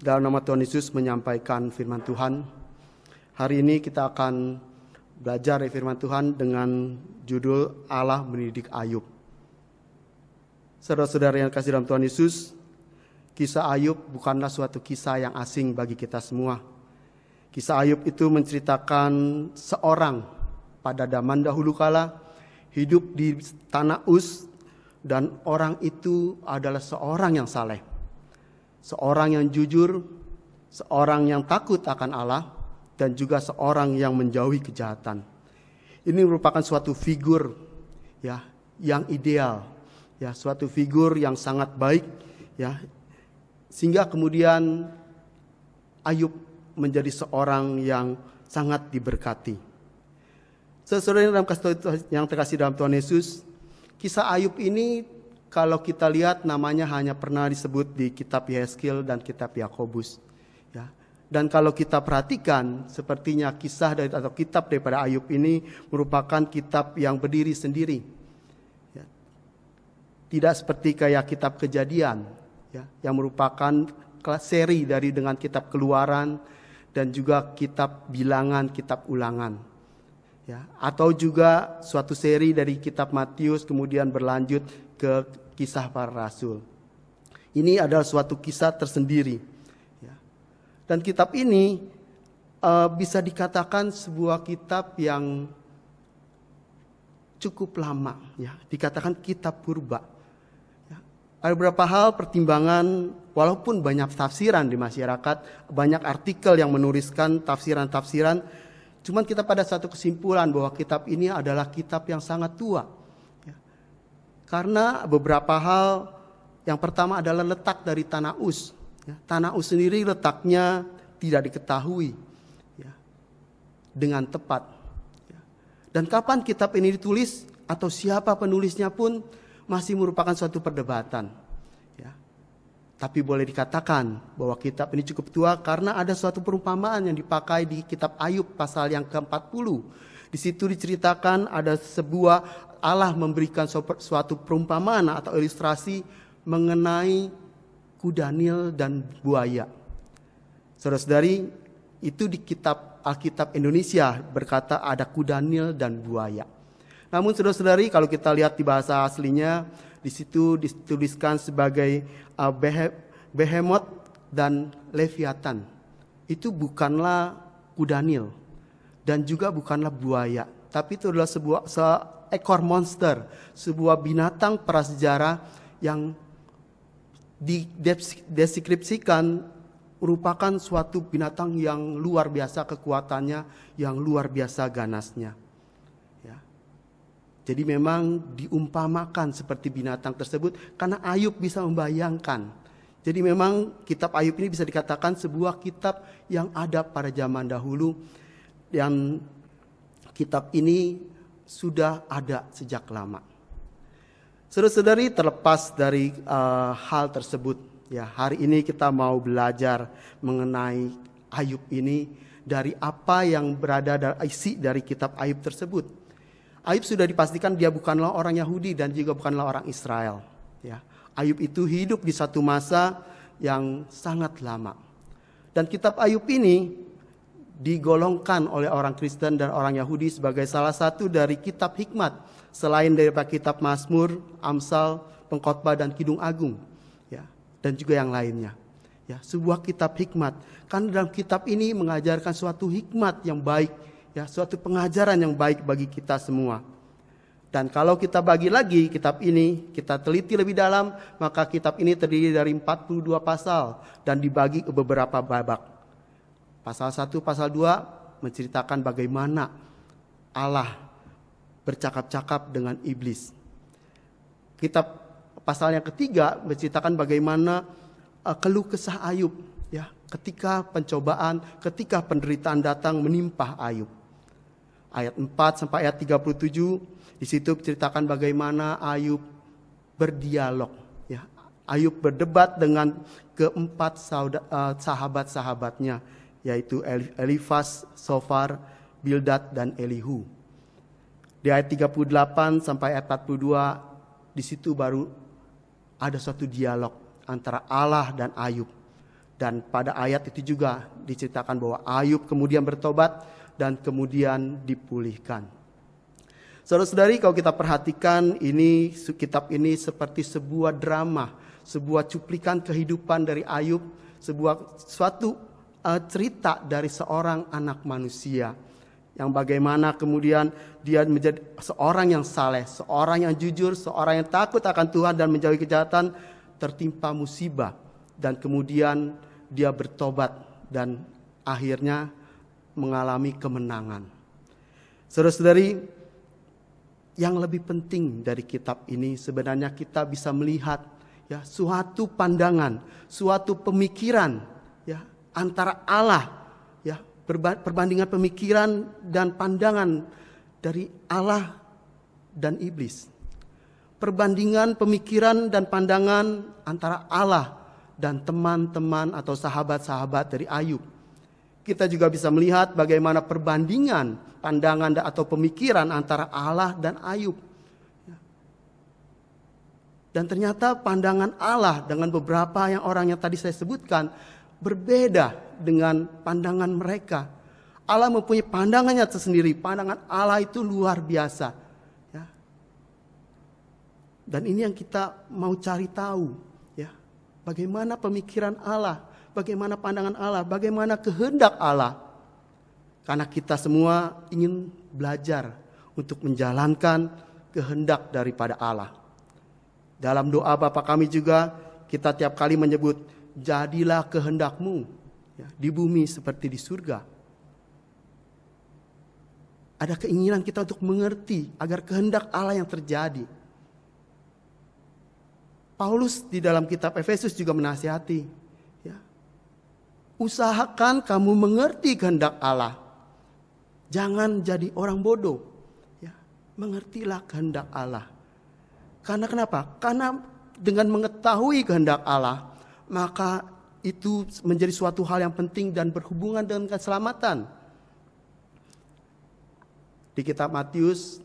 Dalam nama Tuhan Yesus menyampaikan firman Tuhan. Hari ini kita akan belajar firman Tuhan dengan judul Allah mendidik Ayub. Saudara-saudara yang kasih dalam Tuhan Yesus, kisah Ayub bukanlah suatu kisah yang asing bagi kita semua. Kisah Ayub itu menceritakan seorang pada zaman dahulu kala hidup di tanah Us dan orang itu adalah seorang yang saleh seorang yang jujur, seorang yang takut akan Allah, dan juga seorang yang menjauhi kejahatan. Ini merupakan suatu figur ya yang ideal, ya suatu figur yang sangat baik, ya sehingga kemudian Ayub menjadi seorang yang sangat diberkati. Sesuai dalam kasih yang terkasih dalam Tuhan Yesus, kisah Ayub ini kalau kita lihat namanya hanya pernah disebut di kitab Yeskil dan kitab Yakobus. Ya. Dan kalau kita perhatikan, sepertinya kisah dari atau kitab daripada Ayub ini merupakan kitab yang berdiri sendiri. Ya. Tidak seperti kayak kitab Kejadian, ya, yang merupakan seri dari dengan kitab Keluaran dan juga kitab Bilangan, kitab Ulangan ya atau juga suatu seri dari kitab Matius kemudian berlanjut ke kisah para rasul. Ini adalah suatu kisah tersendiri. Ya. Dan kitab ini eh, bisa dikatakan sebuah kitab yang cukup lama, ya. Dikatakan kitab purba. Ya. Ada beberapa hal pertimbangan, walaupun banyak tafsiran di masyarakat, banyak artikel yang menuliskan tafsiran-tafsiran, cuman kita pada satu kesimpulan bahwa kitab ini adalah kitab yang sangat tua, karena beberapa hal, yang pertama adalah letak dari tanah Us. Ya, tanah Us sendiri letaknya tidak diketahui ya, dengan tepat. Ya. Dan kapan kitab ini ditulis atau siapa penulisnya pun masih merupakan suatu perdebatan. Tapi boleh dikatakan bahwa kitab ini cukup tua karena ada suatu perumpamaan yang dipakai di kitab Ayub pasal yang ke-40. Di situ diceritakan ada sebuah Allah memberikan suatu perumpamaan atau ilustrasi mengenai kuda nil dan buaya. Saudara-saudari, itu di kitab Alkitab Indonesia berkata ada kuda nil dan buaya. Namun saudara-saudari kalau kita lihat di bahasa aslinya di situ dituliskan sebagai uh, behemoth dan leviathan. Itu bukanlah kuda nil dan juga bukanlah buaya, tapi itu adalah sebuah ekor monster, sebuah binatang prasejarah yang dideskripsikan merupakan suatu binatang yang luar biasa kekuatannya, yang luar biasa ganasnya. Ya. Jadi memang diumpamakan seperti binatang tersebut karena Ayub bisa membayangkan. Jadi memang kitab Ayub ini bisa dikatakan sebuah kitab yang ada pada zaman dahulu dan kitab ini sudah ada sejak lama. Saudara-saudari terlepas dari uh, hal tersebut, ya hari ini kita mau belajar mengenai Ayub ini dari apa yang berada dari isi dari kitab Ayub tersebut. Ayub sudah dipastikan dia bukanlah orang Yahudi dan juga bukanlah orang Israel, ya. Ayub itu hidup di satu masa yang sangat lama. Dan kitab Ayub ini digolongkan oleh orang Kristen dan orang Yahudi sebagai salah satu dari kitab hikmat selain dari kitab Mazmur, Amsal, Pengkhotbah dan Kidung Agung ya dan juga yang lainnya. Ya, sebuah kitab hikmat. Karena dalam kitab ini mengajarkan suatu hikmat yang baik, ya, suatu pengajaran yang baik bagi kita semua. Dan kalau kita bagi lagi kitab ini, kita teliti lebih dalam, maka kitab ini terdiri dari 42 pasal dan dibagi ke beberapa babak. Pasal 1, pasal 2 menceritakan bagaimana Allah bercakap-cakap dengan iblis. Kitab pasal yang ketiga menceritakan bagaimana uh, keluh kesah Ayub ya, ketika pencobaan, ketika penderitaan datang menimpa Ayub. Ayat 4 sampai ayat 37 di situ menceritakan bagaimana Ayub berdialog ya. Ayub berdebat dengan keempat eh, sahabat-sahabatnya yaitu Elifas, Sofar, Bildad, dan Elihu. Di ayat 38 sampai ayat 42, di situ baru ada suatu dialog antara Allah dan Ayub. Dan pada ayat itu juga diceritakan bahwa Ayub kemudian bertobat dan kemudian dipulihkan. Saudara-saudari, kalau kita perhatikan ini kitab ini seperti sebuah drama, sebuah cuplikan kehidupan dari Ayub, sebuah suatu uh, cerita dari seorang anak manusia yang bagaimana kemudian dia menjadi seorang yang saleh, seorang yang jujur, seorang yang takut akan Tuhan dan menjauhi kejahatan, tertimpa musibah dan kemudian dia bertobat dan akhirnya mengalami kemenangan. Saudara-saudari, yang lebih penting dari kitab ini sebenarnya kita bisa melihat ya suatu pandangan, suatu pemikiran ya antara Allah ya perbandingan pemikiran dan pandangan dari Allah dan iblis. Perbandingan pemikiran dan pandangan antara Allah dan teman-teman atau sahabat-sahabat dari Ayub. Kita juga bisa melihat bagaimana perbandingan pandangan atau pemikiran antara Allah dan Ayub. Ya. Dan ternyata pandangan Allah dengan beberapa yang orang yang tadi saya sebutkan berbeda dengan pandangan mereka. Allah mempunyai pandangannya tersendiri. Pandangan Allah itu luar biasa. Ya. Dan ini yang kita mau cari tahu. Ya. Bagaimana pemikiran Allah. Bagaimana pandangan Allah. Bagaimana kehendak Allah. Karena kita semua ingin belajar untuk menjalankan kehendak daripada Allah. Dalam doa Bapa kami juga kita tiap kali menyebut jadilah kehendakmu ya, di bumi seperti di surga. Ada keinginan kita untuk mengerti agar kehendak Allah yang terjadi. Paulus di dalam kitab Efesus juga menasihati, ya, usahakan kamu mengerti kehendak Allah. Jangan jadi orang bodoh, ya, mengertilah kehendak Allah. Karena kenapa? Karena dengan mengetahui kehendak Allah, maka itu menjadi suatu hal yang penting dan berhubungan dengan keselamatan. Di kitab Matius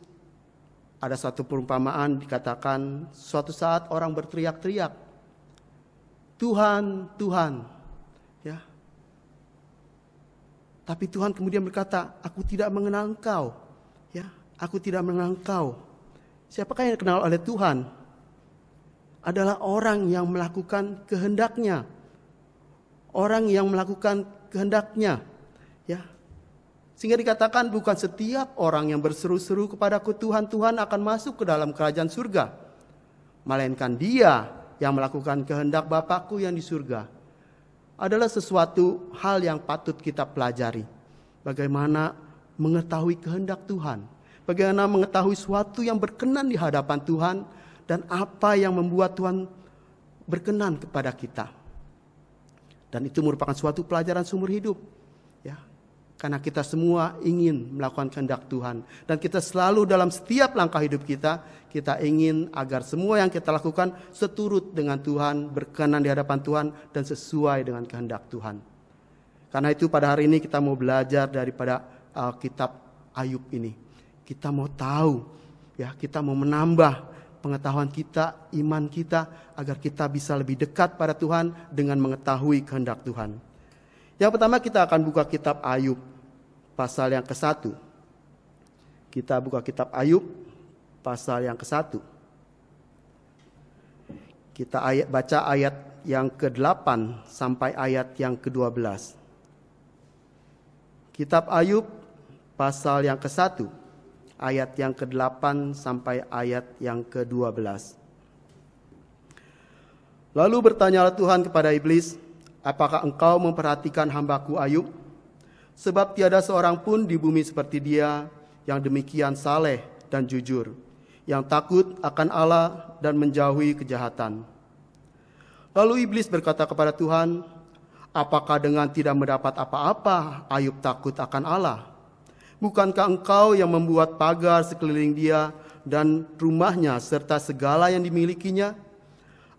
ada suatu perumpamaan dikatakan suatu saat orang berteriak-teriak, "Tuhan, Tuhan." Ya. Tapi Tuhan kemudian berkata, "Aku tidak mengenal engkau." Ya, aku tidak mengenal engkau. Siapakah yang dikenal oleh Tuhan? adalah orang yang melakukan kehendaknya. Orang yang melakukan kehendaknya. Ya. Sehingga dikatakan bukan setiap orang yang berseru-seru kepadaku Tuhan, Tuhan akan masuk ke dalam kerajaan surga. Melainkan dia yang melakukan kehendak Bapakku yang di surga. Adalah sesuatu hal yang patut kita pelajari. Bagaimana mengetahui kehendak Tuhan. Bagaimana mengetahui sesuatu yang berkenan di hadapan Tuhan dan apa yang membuat Tuhan berkenan kepada kita. Dan itu merupakan suatu pelajaran seumur hidup. Ya. Karena kita semua ingin melakukan kehendak Tuhan. Dan kita selalu dalam setiap langkah hidup kita, kita ingin agar semua yang kita lakukan seturut dengan Tuhan, berkenan di hadapan Tuhan, dan sesuai dengan kehendak Tuhan. Karena itu pada hari ini kita mau belajar daripada uh, kitab Ayub ini. Kita mau tahu, ya kita mau menambah pengetahuan kita, iman kita, agar kita bisa lebih dekat pada Tuhan dengan mengetahui kehendak Tuhan. Yang pertama kita akan buka kitab Ayub, pasal yang ke-1. Kita buka kitab Ayub, pasal yang ke-1. Kita ayat, baca ayat yang ke-8 sampai ayat yang ke-12. Kitab Ayub, pasal yang ke-1 ayat yang ke-8 sampai ayat yang ke-12. Lalu bertanyalah Tuhan kepada iblis, apakah engkau memperhatikan hambaku Ayub? Sebab tiada seorang pun di bumi seperti dia yang demikian saleh dan jujur, yang takut akan Allah dan menjauhi kejahatan. Lalu iblis berkata kepada Tuhan, apakah dengan tidak mendapat apa-apa Ayub takut akan Allah? Bukankah engkau yang membuat pagar sekeliling dia dan rumahnya serta segala yang dimilikinya?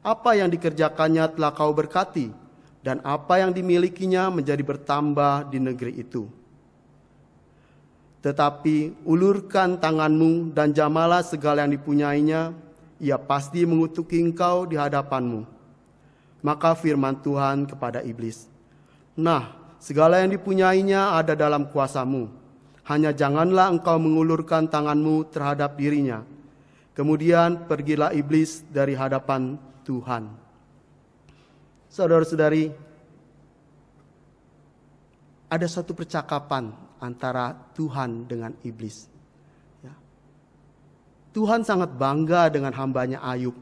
Apa yang dikerjakannya telah kau berkati, dan apa yang dimilikinya menjadi bertambah di negeri itu. Tetapi ulurkan tanganmu dan jamalah segala yang dipunyainya, ia pasti mengutuki engkau di hadapanmu. Maka firman Tuhan kepada iblis, Nah, segala yang dipunyainya ada dalam kuasamu, hanya janganlah engkau mengulurkan tanganmu terhadap dirinya. Kemudian pergilah iblis dari hadapan Tuhan. Saudara-saudari, ada satu percakapan antara Tuhan dengan iblis. Ya. Tuhan sangat bangga dengan hambanya Ayub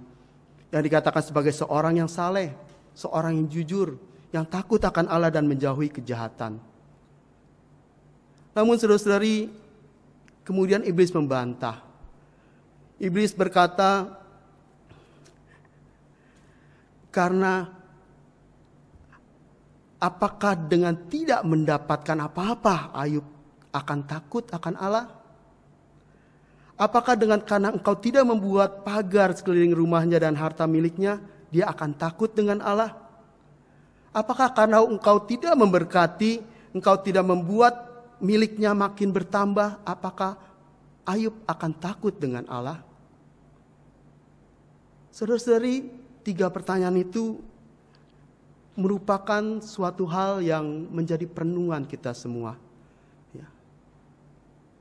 yang dikatakan sebagai seorang yang saleh, seorang yang jujur, yang takut akan Allah dan menjauhi kejahatan. Namun saudara-saudari, kemudian iblis membantah. Iblis berkata, karena apakah dengan tidak mendapatkan apa-apa Ayub akan takut akan Allah? Apakah dengan karena engkau tidak membuat pagar sekeliling rumahnya dan harta miliknya, dia akan takut dengan Allah? Apakah karena engkau tidak memberkati, engkau tidak membuat miliknya makin bertambah, apakah Ayub akan takut dengan Allah? Saudara-saudari, tiga pertanyaan itu merupakan suatu hal yang menjadi perenungan kita semua. Ya.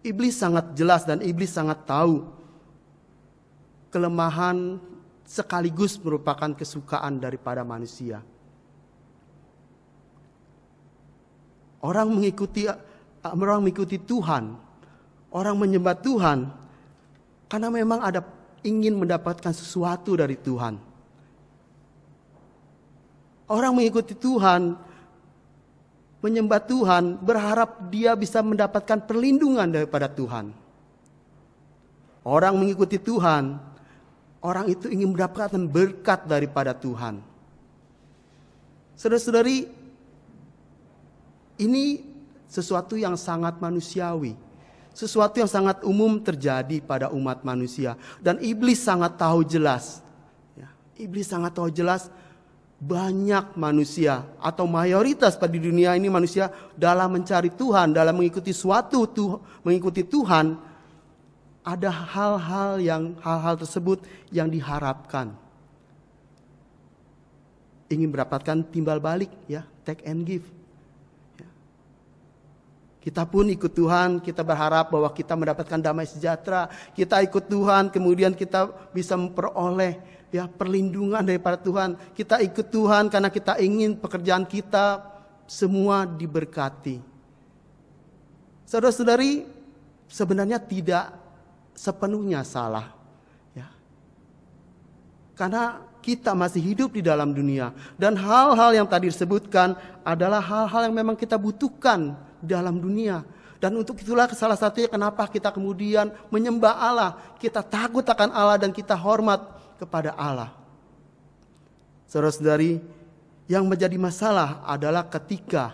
Iblis sangat jelas dan iblis sangat tahu kelemahan sekaligus merupakan kesukaan daripada manusia. Orang mengikuti orang mengikuti Tuhan, orang menyembah Tuhan, karena memang ada ingin mendapatkan sesuatu dari Tuhan. Orang mengikuti Tuhan, menyembah Tuhan, berharap dia bisa mendapatkan perlindungan daripada Tuhan. Orang mengikuti Tuhan, orang itu ingin mendapatkan berkat daripada Tuhan. Saudara-saudari, ini sesuatu yang sangat manusiawi. Sesuatu yang sangat umum terjadi pada umat manusia. Dan iblis sangat tahu jelas. Ya, iblis sangat tahu jelas banyak manusia atau mayoritas pada dunia ini manusia dalam mencari Tuhan, dalam mengikuti suatu tuh, mengikuti Tuhan ada hal-hal yang hal-hal tersebut yang diharapkan ingin mendapatkan timbal balik ya take and give kita pun ikut Tuhan, kita berharap bahwa kita mendapatkan damai sejahtera. Kita ikut Tuhan, kemudian kita bisa memperoleh ya perlindungan daripada Tuhan. Kita ikut Tuhan karena kita ingin pekerjaan kita semua diberkati. Saudara-saudari, sebenarnya tidak sepenuhnya salah. Ya. Karena kita masih hidup di dalam dunia dan hal-hal yang tadi disebutkan adalah hal-hal yang memang kita butuhkan dalam dunia. Dan untuk itulah salah satunya kenapa kita kemudian menyembah Allah. Kita takut akan Allah dan kita hormat kepada Allah. saudara dari yang menjadi masalah adalah ketika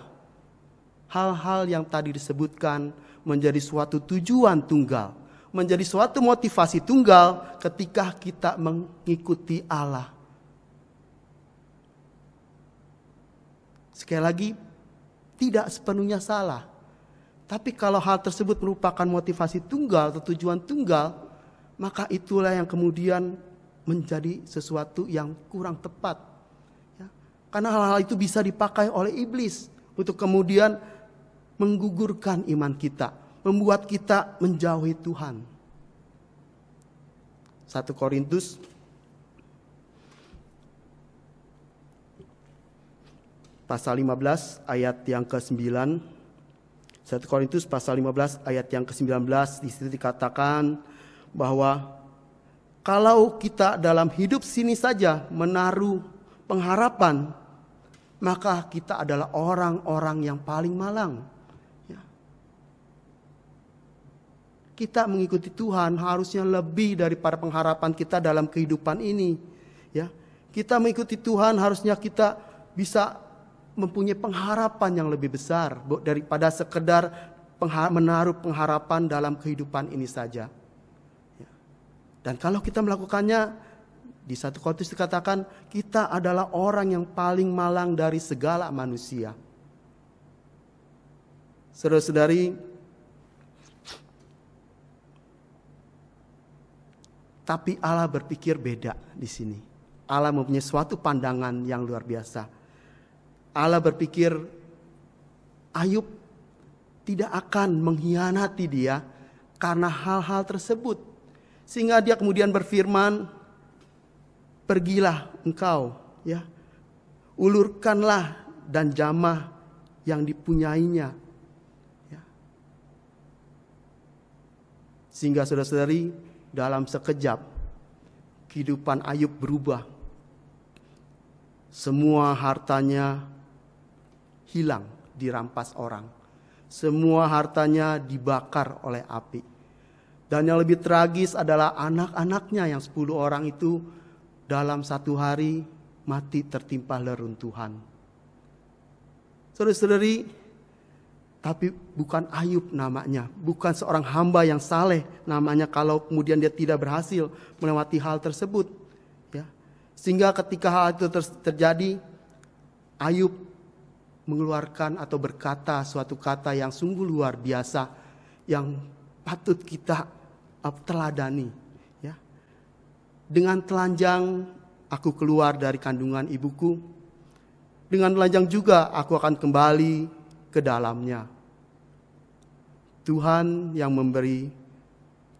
hal-hal yang tadi disebutkan menjadi suatu tujuan tunggal, menjadi suatu motivasi tunggal ketika kita mengikuti Allah. Sekali lagi, tidak sepenuhnya salah. Tapi kalau hal tersebut merupakan motivasi tunggal atau tujuan tunggal, maka itulah yang kemudian menjadi sesuatu yang kurang tepat. Ya. Karena hal-hal itu bisa dipakai oleh iblis untuk kemudian menggugurkan iman kita, membuat kita menjauhi Tuhan. 1 Korintus pasal 15 ayat yang ke-9. 1 Korintus pasal 15 ayat yang ke-19 di situ dikatakan bahwa kalau kita dalam hidup sini saja menaruh pengharapan, maka kita adalah orang-orang yang paling malang. Ya. Kita mengikuti Tuhan harusnya lebih daripada pengharapan kita dalam kehidupan ini. Ya. kita mengikuti Tuhan harusnya kita bisa mempunyai pengharapan yang lebih besar daripada sekedar menaruh pengharapan dalam kehidupan ini saja. Ya. Dan kalau kita melakukannya, di satu konteks dikatakan kita adalah orang yang paling malang dari segala manusia. Saudara-saudari, tapi Allah berpikir beda di sini. Allah mempunyai suatu pandangan yang luar biasa Allah berpikir Ayub tidak akan mengkhianati dia karena hal-hal tersebut. Sehingga dia kemudian berfirman, "Pergilah engkau, ya. Ulurkanlah dan jamah yang dipunyainya." Ya. Sehingga saudara-saudari, dalam sekejap kehidupan Ayub berubah. Semua hartanya hilang, dirampas orang. Semua hartanya dibakar oleh api. Dan yang lebih tragis adalah anak-anaknya yang 10 orang itu dalam satu hari mati tertimpa leruntuhan. Saudara-saudari, tapi bukan Ayub namanya, bukan seorang hamba yang saleh namanya kalau kemudian dia tidak berhasil melewati hal tersebut, ya. Sehingga ketika hal itu terjadi, Ayub mengeluarkan atau berkata suatu kata yang sungguh luar biasa yang patut kita uh, teladani ya. Dengan telanjang aku keluar dari kandungan ibuku. Dengan telanjang juga aku akan kembali ke dalamnya. Tuhan yang memberi,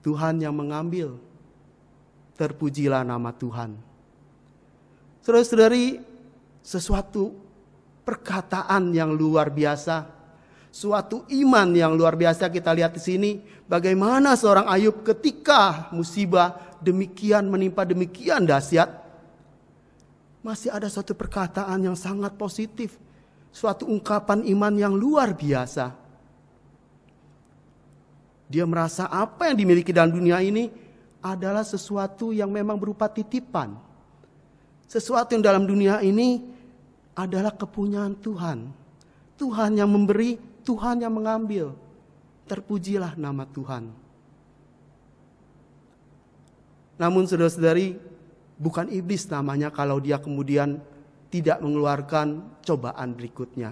Tuhan yang mengambil. Terpujilah nama Tuhan. Saudara-saudari, sesuatu perkataan yang luar biasa, suatu iman yang luar biasa kita lihat di sini. Bagaimana seorang Ayub ketika musibah demikian menimpa demikian dahsyat, masih ada suatu perkataan yang sangat positif, suatu ungkapan iman yang luar biasa. Dia merasa apa yang dimiliki dalam dunia ini adalah sesuatu yang memang berupa titipan. Sesuatu yang dalam dunia ini adalah kepunyaan Tuhan. Tuhan yang memberi, Tuhan yang mengambil. Terpujilah nama Tuhan. Namun saudara-saudari, bukan iblis namanya kalau dia kemudian tidak mengeluarkan cobaan berikutnya.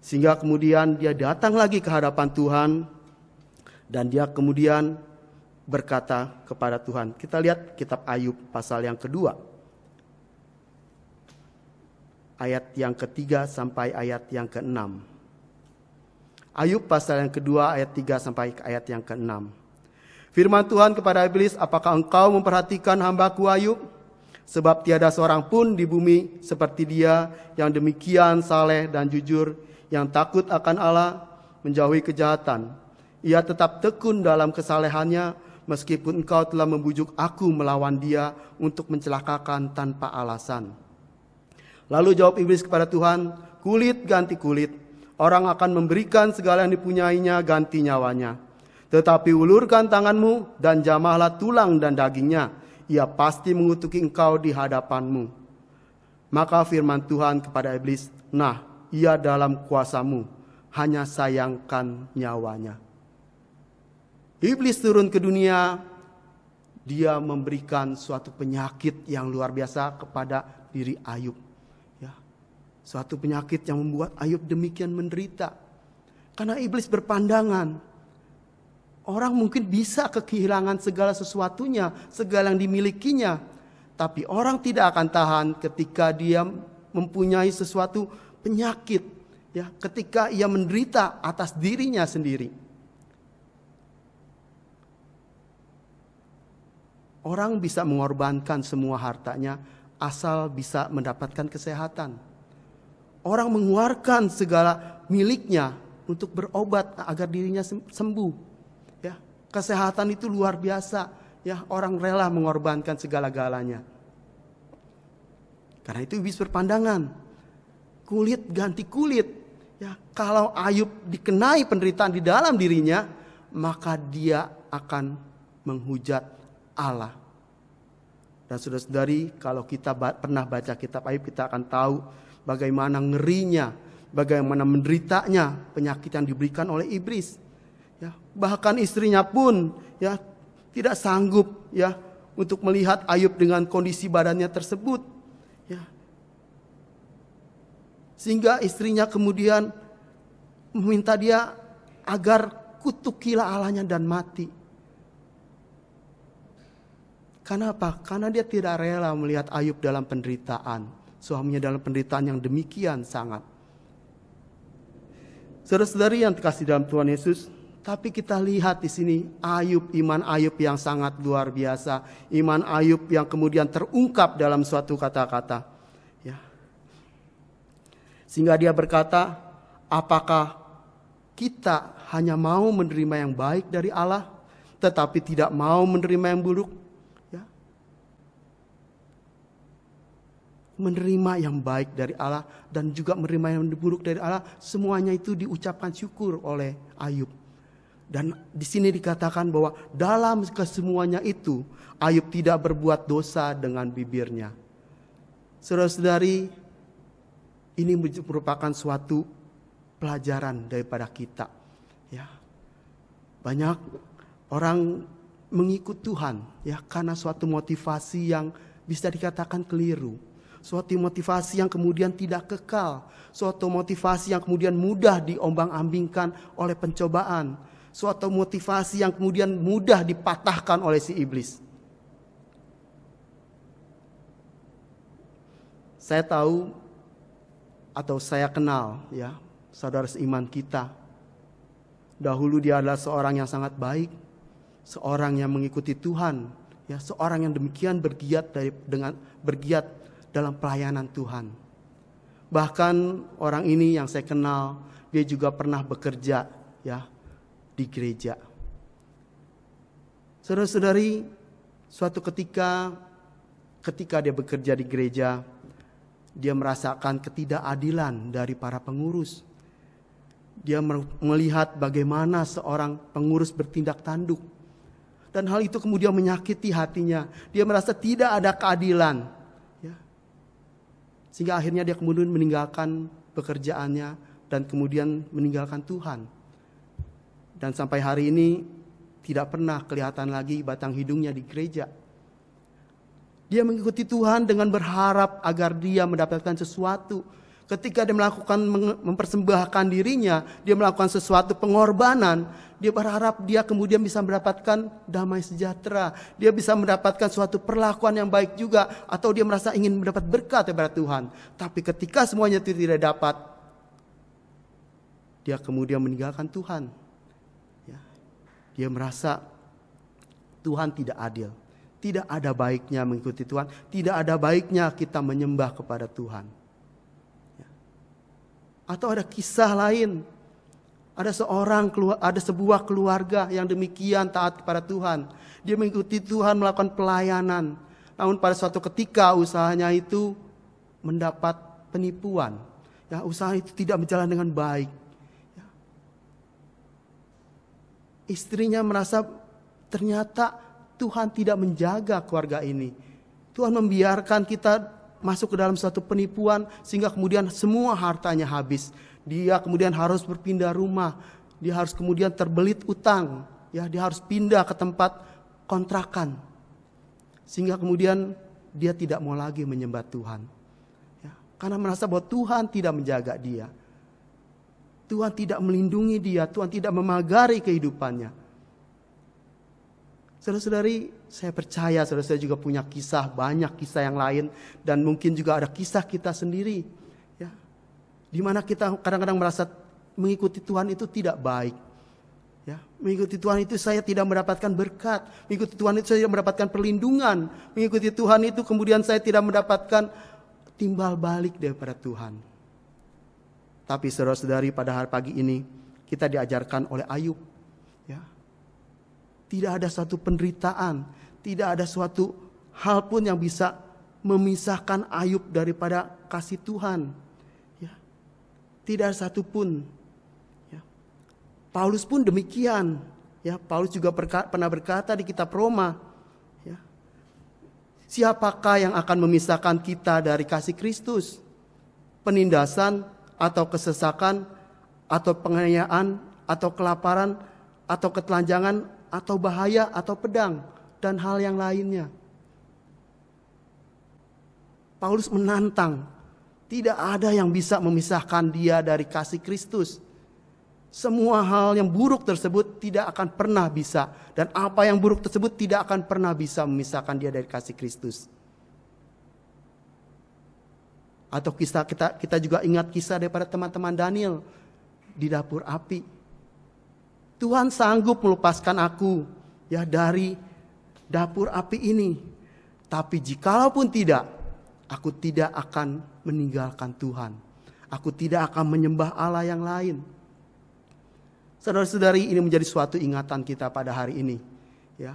Sehingga kemudian dia datang lagi ke hadapan Tuhan dan dia kemudian berkata kepada Tuhan. Kita lihat kitab Ayub pasal yang kedua ayat yang ketiga sampai ayat yang keenam. Ayub pasal yang kedua ayat tiga sampai ayat yang keenam. Firman Tuhan kepada iblis, apakah engkau memperhatikan hambaku Ayub? Sebab tiada seorang pun di bumi seperti dia yang demikian saleh dan jujur, yang takut akan Allah, menjauhi kejahatan. Ia tetap tekun dalam kesalehannya, meskipun engkau telah membujuk aku melawan dia untuk mencelakakan tanpa alasan.' Lalu jawab iblis kepada Tuhan, kulit ganti kulit. Orang akan memberikan segala yang dipunyainya ganti nyawanya. Tetapi ulurkan tanganmu dan jamahlah tulang dan dagingnya. Ia pasti mengutuki engkau di hadapanmu. Maka firman Tuhan kepada iblis, Nah, ia dalam kuasamu, hanya sayangkan nyawanya. Iblis turun ke dunia, dia memberikan suatu penyakit yang luar biasa kepada diri Ayub Suatu penyakit yang membuat Ayub demikian menderita. Karena iblis berpandangan, orang mungkin bisa kehilangan segala sesuatunya, segala yang dimilikinya. Tapi orang tidak akan tahan ketika dia mempunyai sesuatu penyakit, ya, ketika ia menderita atas dirinya sendiri. Orang bisa mengorbankan semua hartanya asal bisa mendapatkan kesehatan. Orang mengeluarkan segala miliknya untuk berobat agar dirinya sembuh. Ya, kesehatan itu luar biasa. Ya, orang rela mengorbankan segala-galanya. Karena itu Iblis berpandangan, kulit ganti kulit. Ya, kalau Ayub dikenai penderitaan di dalam dirinya, maka dia akan menghujat Allah. Dan sudah sedari kalau kita pernah baca kitab Ayub, kita akan tahu bagaimana ngerinya, bagaimana menderitanya penyakit yang diberikan oleh iblis. Ya, bahkan istrinya pun ya tidak sanggup ya untuk melihat Ayub dengan kondisi badannya tersebut. Ya. Sehingga istrinya kemudian meminta dia agar kutukilah Allahnya dan mati. Karena Karena dia tidak rela melihat Ayub dalam penderitaan suaminya dalam penderitaan yang demikian sangat. Saudara-saudari yang dikasih dalam Tuhan Yesus, tapi kita lihat di sini Ayub, iman Ayub yang sangat luar biasa, iman Ayub yang kemudian terungkap dalam suatu kata-kata. Ya. Sehingga dia berkata, apakah kita hanya mau menerima yang baik dari Allah, tetapi tidak mau menerima yang buruk? menerima yang baik dari Allah dan juga menerima yang buruk dari Allah, semuanya itu diucapkan syukur oleh Ayub. Dan di sini dikatakan bahwa dalam kesemuanya itu Ayub tidak berbuat dosa dengan bibirnya. Saudara-saudari, ini merupakan suatu pelajaran daripada kita. Ya. Banyak orang mengikut Tuhan ya karena suatu motivasi yang bisa dikatakan keliru suatu motivasi yang kemudian tidak kekal, suatu motivasi yang kemudian mudah diombang-ambingkan oleh pencobaan, suatu motivasi yang kemudian mudah dipatahkan oleh si iblis. Saya tahu atau saya kenal ya, saudara seiman kita. Dahulu dia adalah seorang yang sangat baik, seorang yang mengikuti Tuhan, ya seorang yang demikian bergiat dari dengan bergiat dalam pelayanan Tuhan. Bahkan orang ini yang saya kenal, dia juga pernah bekerja ya di gereja. Saudara-saudari, suatu ketika ketika dia bekerja di gereja, dia merasakan ketidakadilan dari para pengurus. Dia melihat bagaimana seorang pengurus bertindak tanduk. Dan hal itu kemudian menyakiti hatinya. Dia merasa tidak ada keadilan. Sehingga akhirnya dia kemudian meninggalkan pekerjaannya dan kemudian meninggalkan Tuhan. Dan sampai hari ini tidak pernah kelihatan lagi batang hidungnya di gereja. Dia mengikuti Tuhan dengan berharap agar dia mendapatkan sesuatu Ketika dia melakukan mempersembahkan dirinya, dia melakukan sesuatu pengorbanan, dia berharap dia kemudian bisa mendapatkan damai sejahtera, dia bisa mendapatkan suatu perlakuan yang baik juga atau dia merasa ingin mendapat berkat kepada Tuhan. Tapi ketika semuanya itu tidak dapat, dia kemudian meninggalkan Tuhan. Ya. Dia merasa Tuhan tidak adil. Tidak ada baiknya mengikuti Tuhan, tidak ada baiknya kita menyembah kepada Tuhan. Atau ada kisah lain. Ada seorang ada sebuah keluarga yang demikian taat kepada Tuhan. Dia mengikuti Tuhan melakukan pelayanan. Namun pada suatu ketika usahanya itu mendapat penipuan. Ya, usaha itu tidak berjalan dengan baik. Ya. Istrinya merasa ternyata Tuhan tidak menjaga keluarga ini. Tuhan membiarkan kita masuk ke dalam suatu penipuan sehingga kemudian semua hartanya habis. Dia kemudian harus berpindah rumah, dia harus kemudian terbelit utang, ya dia harus pindah ke tempat kontrakan. Sehingga kemudian dia tidak mau lagi menyembah Tuhan. Ya, karena merasa bahwa Tuhan tidak menjaga dia. Tuhan tidak melindungi dia, Tuhan tidak memagari kehidupannya. Saudara-saudari, saya percaya saudara-saudari juga punya kisah, banyak kisah yang lain dan mungkin juga ada kisah kita sendiri. Ya. Di mana kita kadang-kadang merasa mengikuti Tuhan itu tidak baik. Ya, mengikuti Tuhan itu saya tidak mendapatkan berkat, mengikuti Tuhan itu saya tidak mendapatkan perlindungan, mengikuti Tuhan itu kemudian saya tidak mendapatkan timbal balik daripada Tuhan. Tapi saudara-saudari pada hari pagi ini kita diajarkan oleh Ayub tidak ada suatu penderitaan, tidak ada suatu hal pun yang bisa memisahkan Ayub daripada kasih Tuhan. Ya. Tidak ada satu pun. Ya. Paulus pun demikian. Ya, Paulus juga berka pernah berkata di kitab Roma, ya. Siapakah yang akan memisahkan kita dari kasih Kristus? Penindasan atau kesesakan atau penganiayaan atau kelaparan atau ketelanjangan atau bahaya atau pedang dan hal yang lainnya. Paulus menantang, tidak ada yang bisa memisahkan dia dari kasih Kristus. Semua hal yang buruk tersebut tidak akan pernah bisa dan apa yang buruk tersebut tidak akan pernah bisa memisahkan dia dari kasih Kristus. Atau kisah kita kita juga ingat kisah daripada teman-teman Daniel di dapur api Tuhan sanggup melepaskan aku ya dari dapur api ini. Tapi jikalau pun tidak, aku tidak akan meninggalkan Tuhan. Aku tidak akan menyembah Allah yang lain. Saudara-saudari, ini menjadi suatu ingatan kita pada hari ini, ya.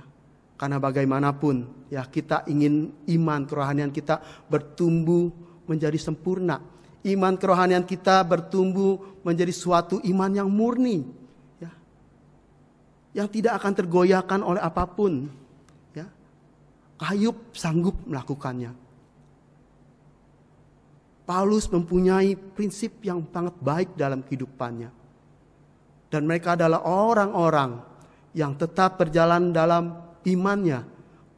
Karena bagaimanapun ya kita ingin iman kerohanian kita bertumbuh menjadi sempurna. Iman kerohanian kita bertumbuh menjadi suatu iman yang murni yang tidak akan tergoyahkan oleh apapun. Ya. Ayub sanggup melakukannya. Paulus mempunyai prinsip yang sangat baik dalam kehidupannya. Dan mereka adalah orang-orang yang tetap berjalan dalam imannya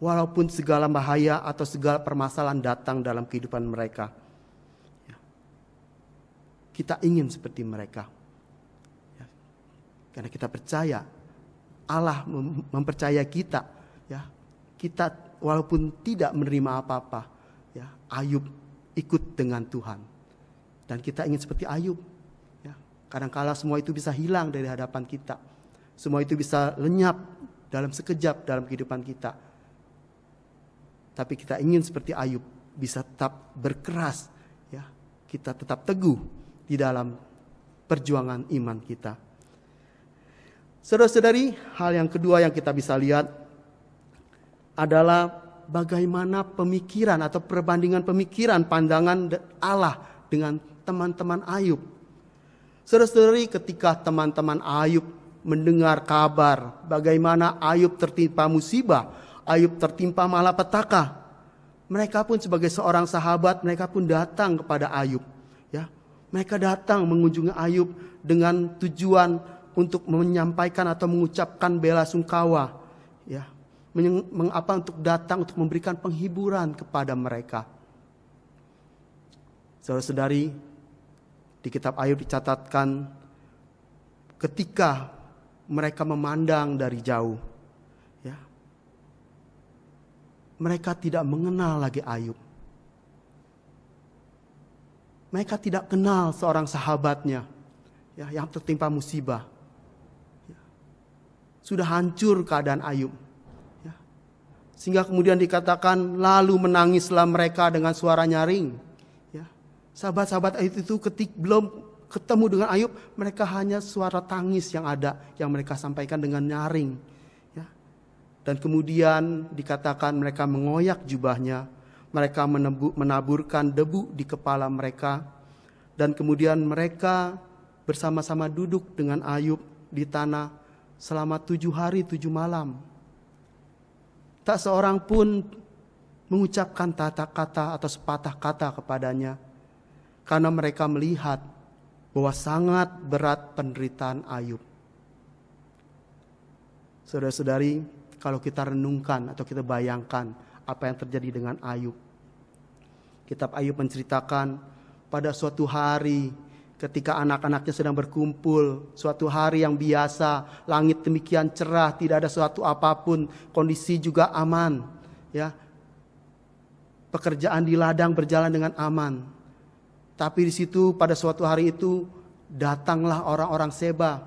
walaupun segala bahaya atau segala permasalahan datang dalam kehidupan mereka. Ya. Kita ingin seperti mereka. Ya. Karena kita percaya Allah mempercaya kita ya kita walaupun tidak menerima apa-apa ya Ayub ikut dengan Tuhan dan kita ingin seperti Ayub ya kadangkala semua itu bisa hilang dari hadapan kita semua itu bisa lenyap dalam sekejap dalam kehidupan kita tapi kita ingin seperti Ayub bisa tetap berkeras ya kita tetap teguh di dalam perjuangan iman kita Saudara-saudari, hal yang kedua yang kita bisa lihat adalah bagaimana pemikiran atau perbandingan pemikiran pandangan Allah dengan teman-teman Ayub. Saudara-saudari, ketika teman-teman Ayub mendengar kabar bagaimana Ayub tertimpa musibah, Ayub tertimpa malapetaka, mereka pun sebagai seorang sahabat, mereka pun datang kepada Ayub. Ya, mereka datang mengunjungi Ayub dengan tujuan untuk menyampaikan atau mengucapkan bela sungkawa, ya, mengapa untuk datang untuk memberikan penghiburan kepada mereka. Saudara-saudari, di kitab Ayub dicatatkan ketika mereka memandang dari jauh, ya, mereka tidak mengenal lagi Ayub. Mereka tidak kenal seorang sahabatnya ya, yang tertimpa musibah sudah hancur keadaan Ayub. Ya. Sehingga kemudian dikatakan lalu menangislah mereka dengan suara nyaring. Ya. Sahabat-sahabat Ayub itu ketik belum ketemu dengan Ayub, mereka hanya suara tangis yang ada yang mereka sampaikan dengan nyaring. Ya. Dan kemudian dikatakan mereka mengoyak jubahnya, mereka menaburkan debu di kepala mereka, dan kemudian mereka bersama-sama duduk dengan Ayub di tanah selama tujuh hari tujuh malam. Tak seorang pun mengucapkan tata kata atau sepatah kata kepadanya, karena mereka melihat bahwa sangat berat penderitaan Ayub. Saudara-saudari, kalau kita renungkan atau kita bayangkan apa yang terjadi dengan Ayub. Kitab Ayub menceritakan pada suatu hari ketika anak-anaknya sedang berkumpul, suatu hari yang biasa, langit demikian cerah, tidak ada suatu apapun, kondisi juga aman, ya. Pekerjaan di ladang berjalan dengan aman. Tapi di situ pada suatu hari itu datanglah orang-orang Seba.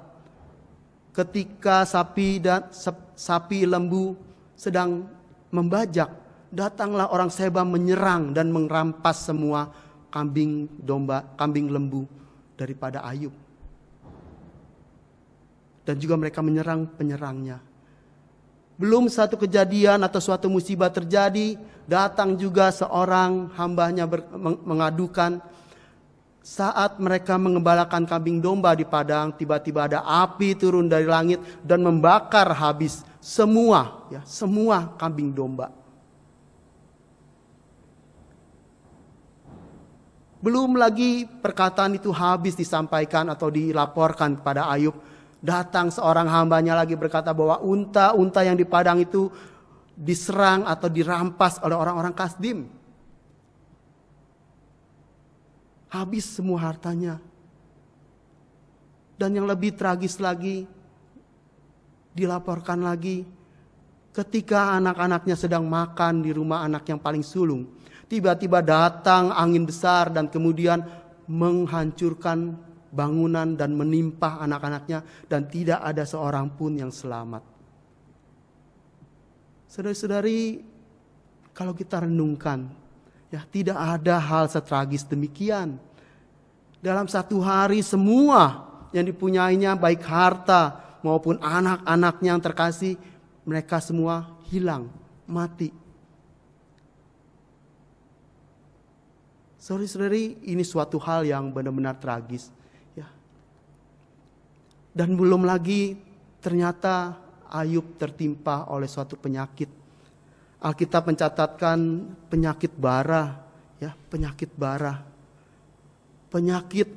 Ketika sapi dan sapi lembu sedang membajak, datanglah orang Seba menyerang dan merampas semua kambing domba, kambing lembu daripada Ayub. Dan juga mereka menyerang penyerangnya. Belum satu kejadian atau suatu musibah terjadi, datang juga seorang hambanya ber, mengadukan. Saat mereka mengembalakan kambing domba di padang, tiba-tiba ada api turun dari langit dan membakar habis semua, ya, semua kambing domba. Belum lagi perkataan itu habis disampaikan atau dilaporkan kepada Ayub. Datang seorang hambanya lagi berkata bahwa unta-unta yang di padang itu diserang atau dirampas oleh orang-orang Kasdim. Habis semua hartanya. Dan yang lebih tragis lagi, dilaporkan lagi ketika anak-anaknya sedang makan di rumah anak yang paling sulung tiba-tiba datang angin besar dan kemudian menghancurkan bangunan dan menimpa anak-anaknya dan tidak ada seorang pun yang selamat. saudari saudari kalau kita renungkan, ya tidak ada hal setragis demikian. Dalam satu hari semua yang dipunyainya baik harta maupun anak-anaknya yang terkasih, mereka semua hilang, mati Saudari-saudari, ini suatu hal yang benar-benar tragis. Ya. Dan belum lagi ternyata Ayub tertimpa oleh suatu penyakit. Alkitab mencatatkan penyakit bara, ya, penyakit bara. Penyakit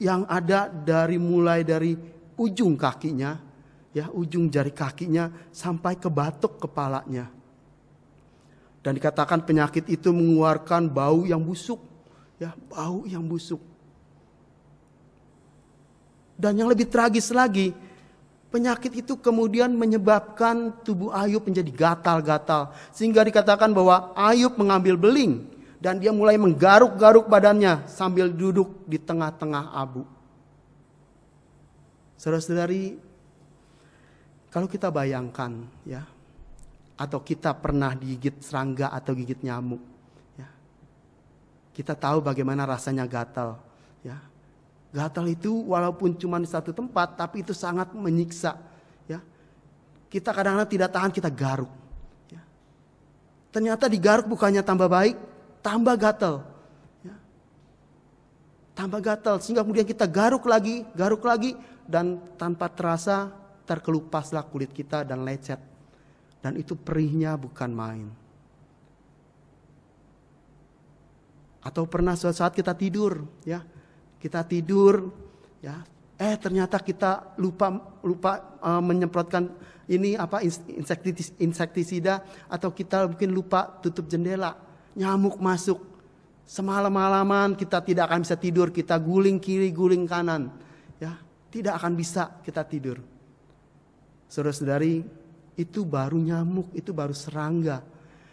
yang ada dari mulai dari ujung kakinya, ya, ujung jari kakinya sampai ke batok kepalanya dan dikatakan penyakit itu mengeluarkan bau yang busuk. Ya, bau yang busuk. Dan yang lebih tragis lagi, penyakit itu kemudian menyebabkan tubuh Ayub menjadi gatal-gatal. Sehingga dikatakan bahwa Ayub mengambil beling dan dia mulai menggaruk-garuk badannya sambil duduk di tengah-tengah abu. Saudara-saudari, kalau kita bayangkan ya, atau kita pernah digigit serangga atau gigit nyamuk. Ya. Kita tahu bagaimana rasanya gatal. Ya. Gatal itu walaupun cuma di satu tempat, tapi itu sangat menyiksa. Ya. Kita kadang-kadang tidak tahan, kita garuk. Ya. Ternyata digaruk bukannya tambah baik, tambah gatal. Ya. Tambah gatal, sehingga kemudian kita garuk lagi, garuk lagi, dan tanpa terasa terkelupaslah kulit kita dan lecet dan itu perihnya bukan main. Atau pernah suatu saat kita tidur, ya. Kita tidur, ya. Eh ternyata kita lupa lupa uh, menyemprotkan ini apa insektis, insektisida atau kita mungkin lupa tutup jendela. Nyamuk masuk. Semalam-malaman kita tidak akan bisa tidur, kita guling kiri, guling kanan. Ya, tidak akan bisa kita tidur. Saudara-saudari, itu baru nyamuk, itu baru serangga.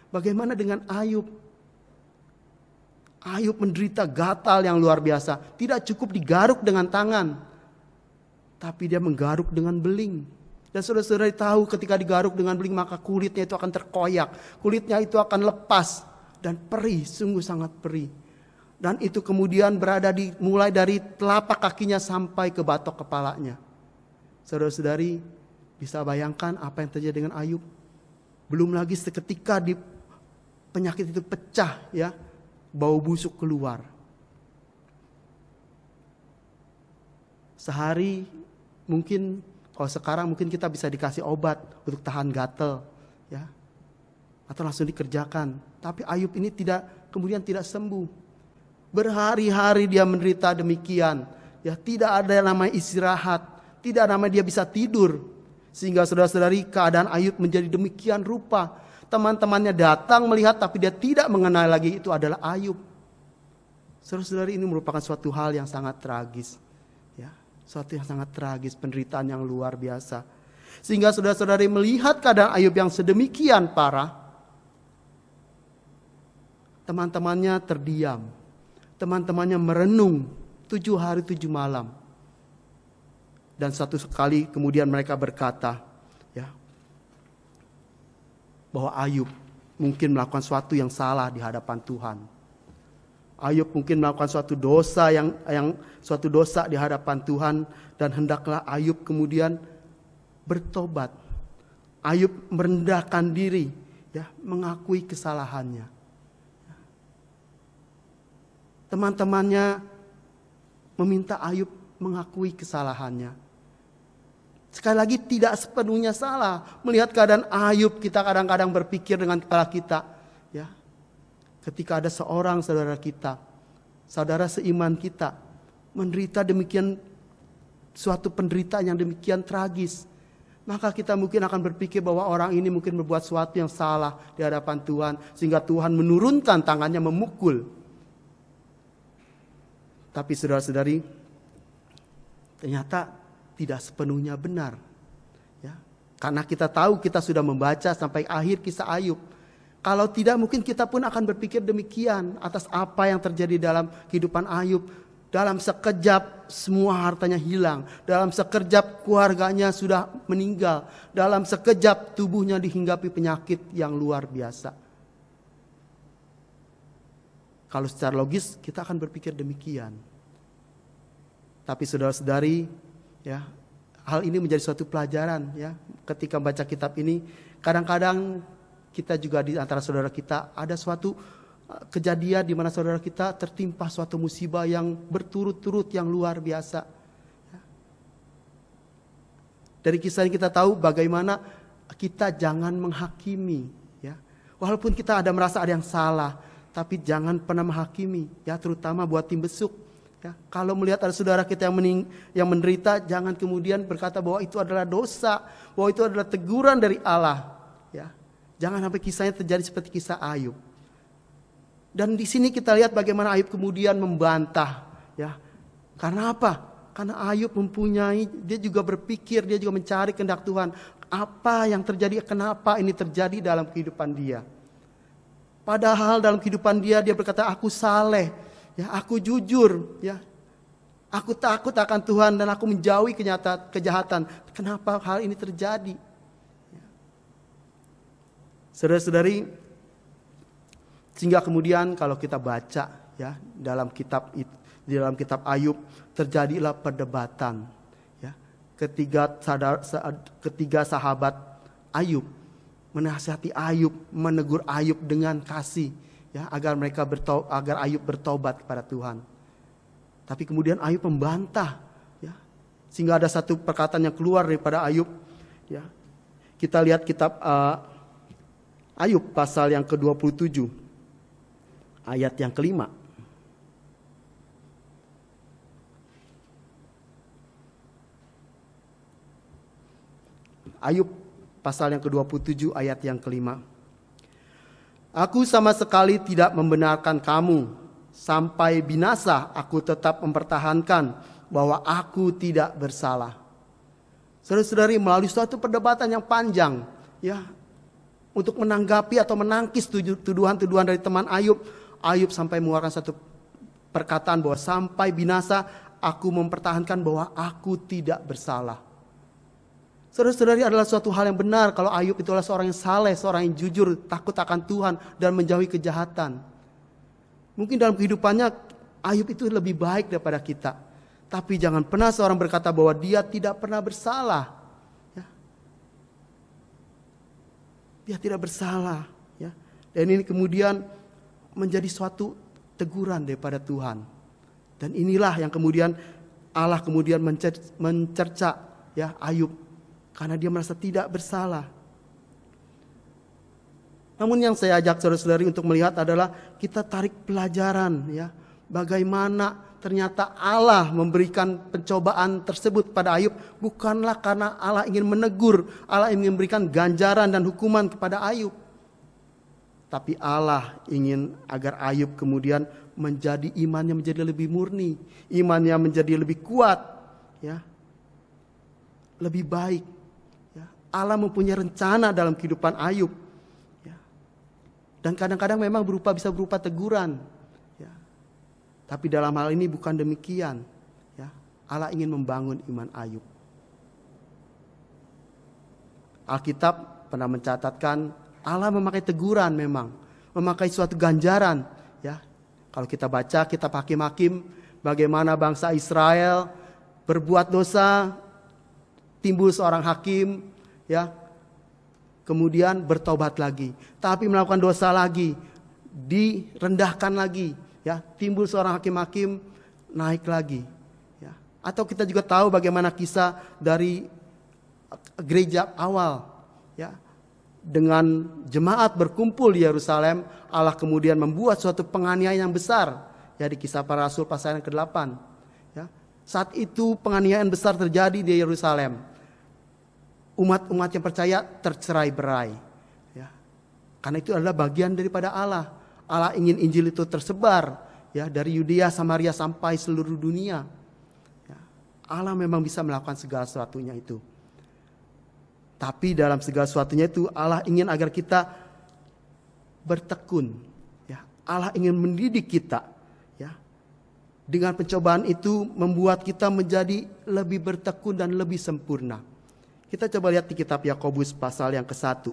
Bagaimana dengan Ayub? Ayub menderita gatal yang luar biasa. Tidak cukup digaruk dengan tangan. Tapi dia menggaruk dengan beling. Dan saudara-saudara tahu ketika digaruk dengan beling maka kulitnya itu akan terkoyak. Kulitnya itu akan lepas. Dan perih, sungguh sangat perih. Dan itu kemudian berada di mulai dari telapak kakinya sampai ke batok kepalanya. Saudara-saudari, bisa bayangkan apa yang terjadi dengan Ayub? Belum lagi seketika di penyakit itu pecah ya, bau busuk keluar. Sehari mungkin kalau sekarang mungkin kita bisa dikasih obat untuk tahan gatel ya. Atau langsung dikerjakan. Tapi Ayub ini tidak kemudian tidak sembuh. Berhari-hari dia menderita demikian. Ya, tidak ada yang namanya istirahat, tidak ada namanya dia bisa tidur sehingga saudara-saudari keadaan Ayub menjadi demikian rupa. Teman-temannya datang melihat tapi dia tidak mengenal lagi itu adalah Ayub. Saudara-saudari ini merupakan suatu hal yang sangat tragis. ya Suatu yang sangat tragis, penderitaan yang luar biasa. Sehingga saudara-saudari melihat keadaan Ayub yang sedemikian parah. Teman-temannya terdiam. Teman-temannya merenung tujuh hari tujuh malam dan satu sekali kemudian mereka berkata ya bahwa Ayub mungkin melakukan sesuatu yang salah di hadapan Tuhan. Ayub mungkin melakukan suatu dosa yang yang suatu dosa di hadapan Tuhan dan hendaklah Ayub kemudian bertobat. Ayub merendahkan diri, ya, mengakui kesalahannya. Teman-temannya meminta Ayub mengakui kesalahannya. Sekali lagi tidak sepenuhnya salah melihat keadaan Ayub kita kadang-kadang berpikir dengan kepala kita ya. Ketika ada seorang saudara kita, saudara seiman kita menderita demikian suatu penderitaan yang demikian tragis, maka kita mungkin akan berpikir bahwa orang ini mungkin membuat suatu yang salah di hadapan Tuhan sehingga Tuhan menurunkan tangannya memukul. Tapi saudara-saudari, ternyata tidak sepenuhnya benar. Ya. Karena kita tahu kita sudah membaca sampai akhir kisah Ayub. Kalau tidak mungkin kita pun akan berpikir demikian atas apa yang terjadi dalam kehidupan Ayub. Dalam sekejap semua hartanya hilang. Dalam sekejap keluarganya sudah meninggal. Dalam sekejap tubuhnya dihinggapi penyakit yang luar biasa. Kalau secara logis kita akan berpikir demikian. Tapi saudara-saudari ya hal ini menjadi suatu pelajaran ya ketika baca kitab ini kadang-kadang kita juga di antara saudara kita ada suatu eh, kejadian di mana saudara kita tertimpa suatu musibah yang berturut-turut yang luar biasa. Dari kisah ini kita tahu bagaimana kita jangan menghakimi ya. Walaupun kita ada merasa ada yang salah, tapi jangan pernah menghakimi ya terutama buat tim besuk Ya, kalau melihat ada saudara kita yang, mening, yang menderita, jangan kemudian berkata bahwa itu adalah dosa, bahwa itu adalah teguran dari Allah. Ya, jangan sampai kisahnya terjadi seperti kisah Ayub. Dan di sini kita lihat bagaimana Ayub kemudian membantah. Ya, karena apa? Karena Ayub mempunyai, dia juga berpikir, dia juga mencari kehendak Tuhan. Apa yang terjadi? Kenapa ini terjadi dalam kehidupan dia? Padahal dalam kehidupan dia, dia berkata, aku saleh ya aku jujur, ya aku takut akan Tuhan dan aku menjauhi kenyataan kejahatan. Kenapa hal ini terjadi? Ya. Saudara-saudari, sehingga kemudian kalau kita baca ya dalam kitab di dalam kitab Ayub terjadilah perdebatan ya ketiga sadar, ketiga sahabat Ayub menasihati Ayub menegur Ayub dengan kasih ya agar mereka bertau, agar Ayub bertobat kepada Tuhan. Tapi kemudian Ayub membantah ya. Sehingga ada satu perkataan yang keluar daripada Ayub ya. Kita lihat kitab uh, Ayub pasal yang ke-27 ayat yang kelima. Ayub pasal yang ke-27 ayat yang kelima. Aku sama sekali tidak membenarkan kamu. Sampai binasa aku tetap mempertahankan bahwa aku tidak bersalah. Saudara-saudari, melalui suatu perdebatan yang panjang, ya, untuk menanggapi atau menangkis tuduhan-tuduhan dari teman Ayub, Ayub sampai mengeluarkan satu perkataan bahwa sampai binasa aku mempertahankan bahwa aku tidak bersalah. Saudara-saudari adalah suatu hal yang benar kalau Ayub itulah seorang yang saleh, seorang yang jujur, takut akan Tuhan dan menjauhi kejahatan. Mungkin dalam kehidupannya Ayub itu lebih baik daripada kita. Tapi jangan pernah seorang berkata bahwa dia tidak pernah bersalah. Ya. Dia tidak bersalah. Ya. Dan ini kemudian menjadi suatu teguran daripada Tuhan. Dan inilah yang kemudian Allah kemudian mencerca, ya Ayub karena dia merasa tidak bersalah. Namun yang saya ajak saudara-saudari untuk melihat adalah kita tarik pelajaran ya. Bagaimana ternyata Allah memberikan pencobaan tersebut pada Ayub bukanlah karena Allah ingin menegur, Allah ingin memberikan ganjaran dan hukuman kepada Ayub. Tapi Allah ingin agar Ayub kemudian menjadi imannya menjadi lebih murni, imannya menjadi lebih kuat, ya, lebih baik. Allah mempunyai rencana dalam kehidupan Ayub. Ya. Dan kadang-kadang memang berupa bisa berupa teguran. Ya. Tapi dalam hal ini bukan demikian. Ya. Allah ingin membangun iman Ayub. Alkitab pernah mencatatkan Allah memakai teguran memang, memakai suatu ganjaran. Ya, kalau kita baca kitab hakim-hakim, bagaimana bangsa Israel berbuat dosa, timbul seorang hakim ya kemudian bertobat lagi tapi melakukan dosa lagi direndahkan lagi ya timbul seorang hakim-hakim naik lagi ya atau kita juga tahu bagaimana kisah dari gereja awal ya dengan jemaat berkumpul di Yerusalem Allah kemudian membuat suatu penganiayaan yang besar ya di kisah para rasul pasal yang ke-8 ya saat itu penganiayaan besar terjadi di Yerusalem umat-umat yang percaya tercerai berai. Ya. Karena itu adalah bagian daripada Allah. Allah ingin Injil itu tersebar ya dari Yudea Samaria sampai seluruh dunia. Ya. Allah memang bisa melakukan segala sesuatunya itu. Tapi dalam segala sesuatunya itu Allah ingin agar kita bertekun. Ya. Allah ingin mendidik kita. Ya. Dengan pencobaan itu membuat kita menjadi lebih bertekun dan lebih sempurna. Kita coba lihat di kitab Yakobus pasal yang ke-1.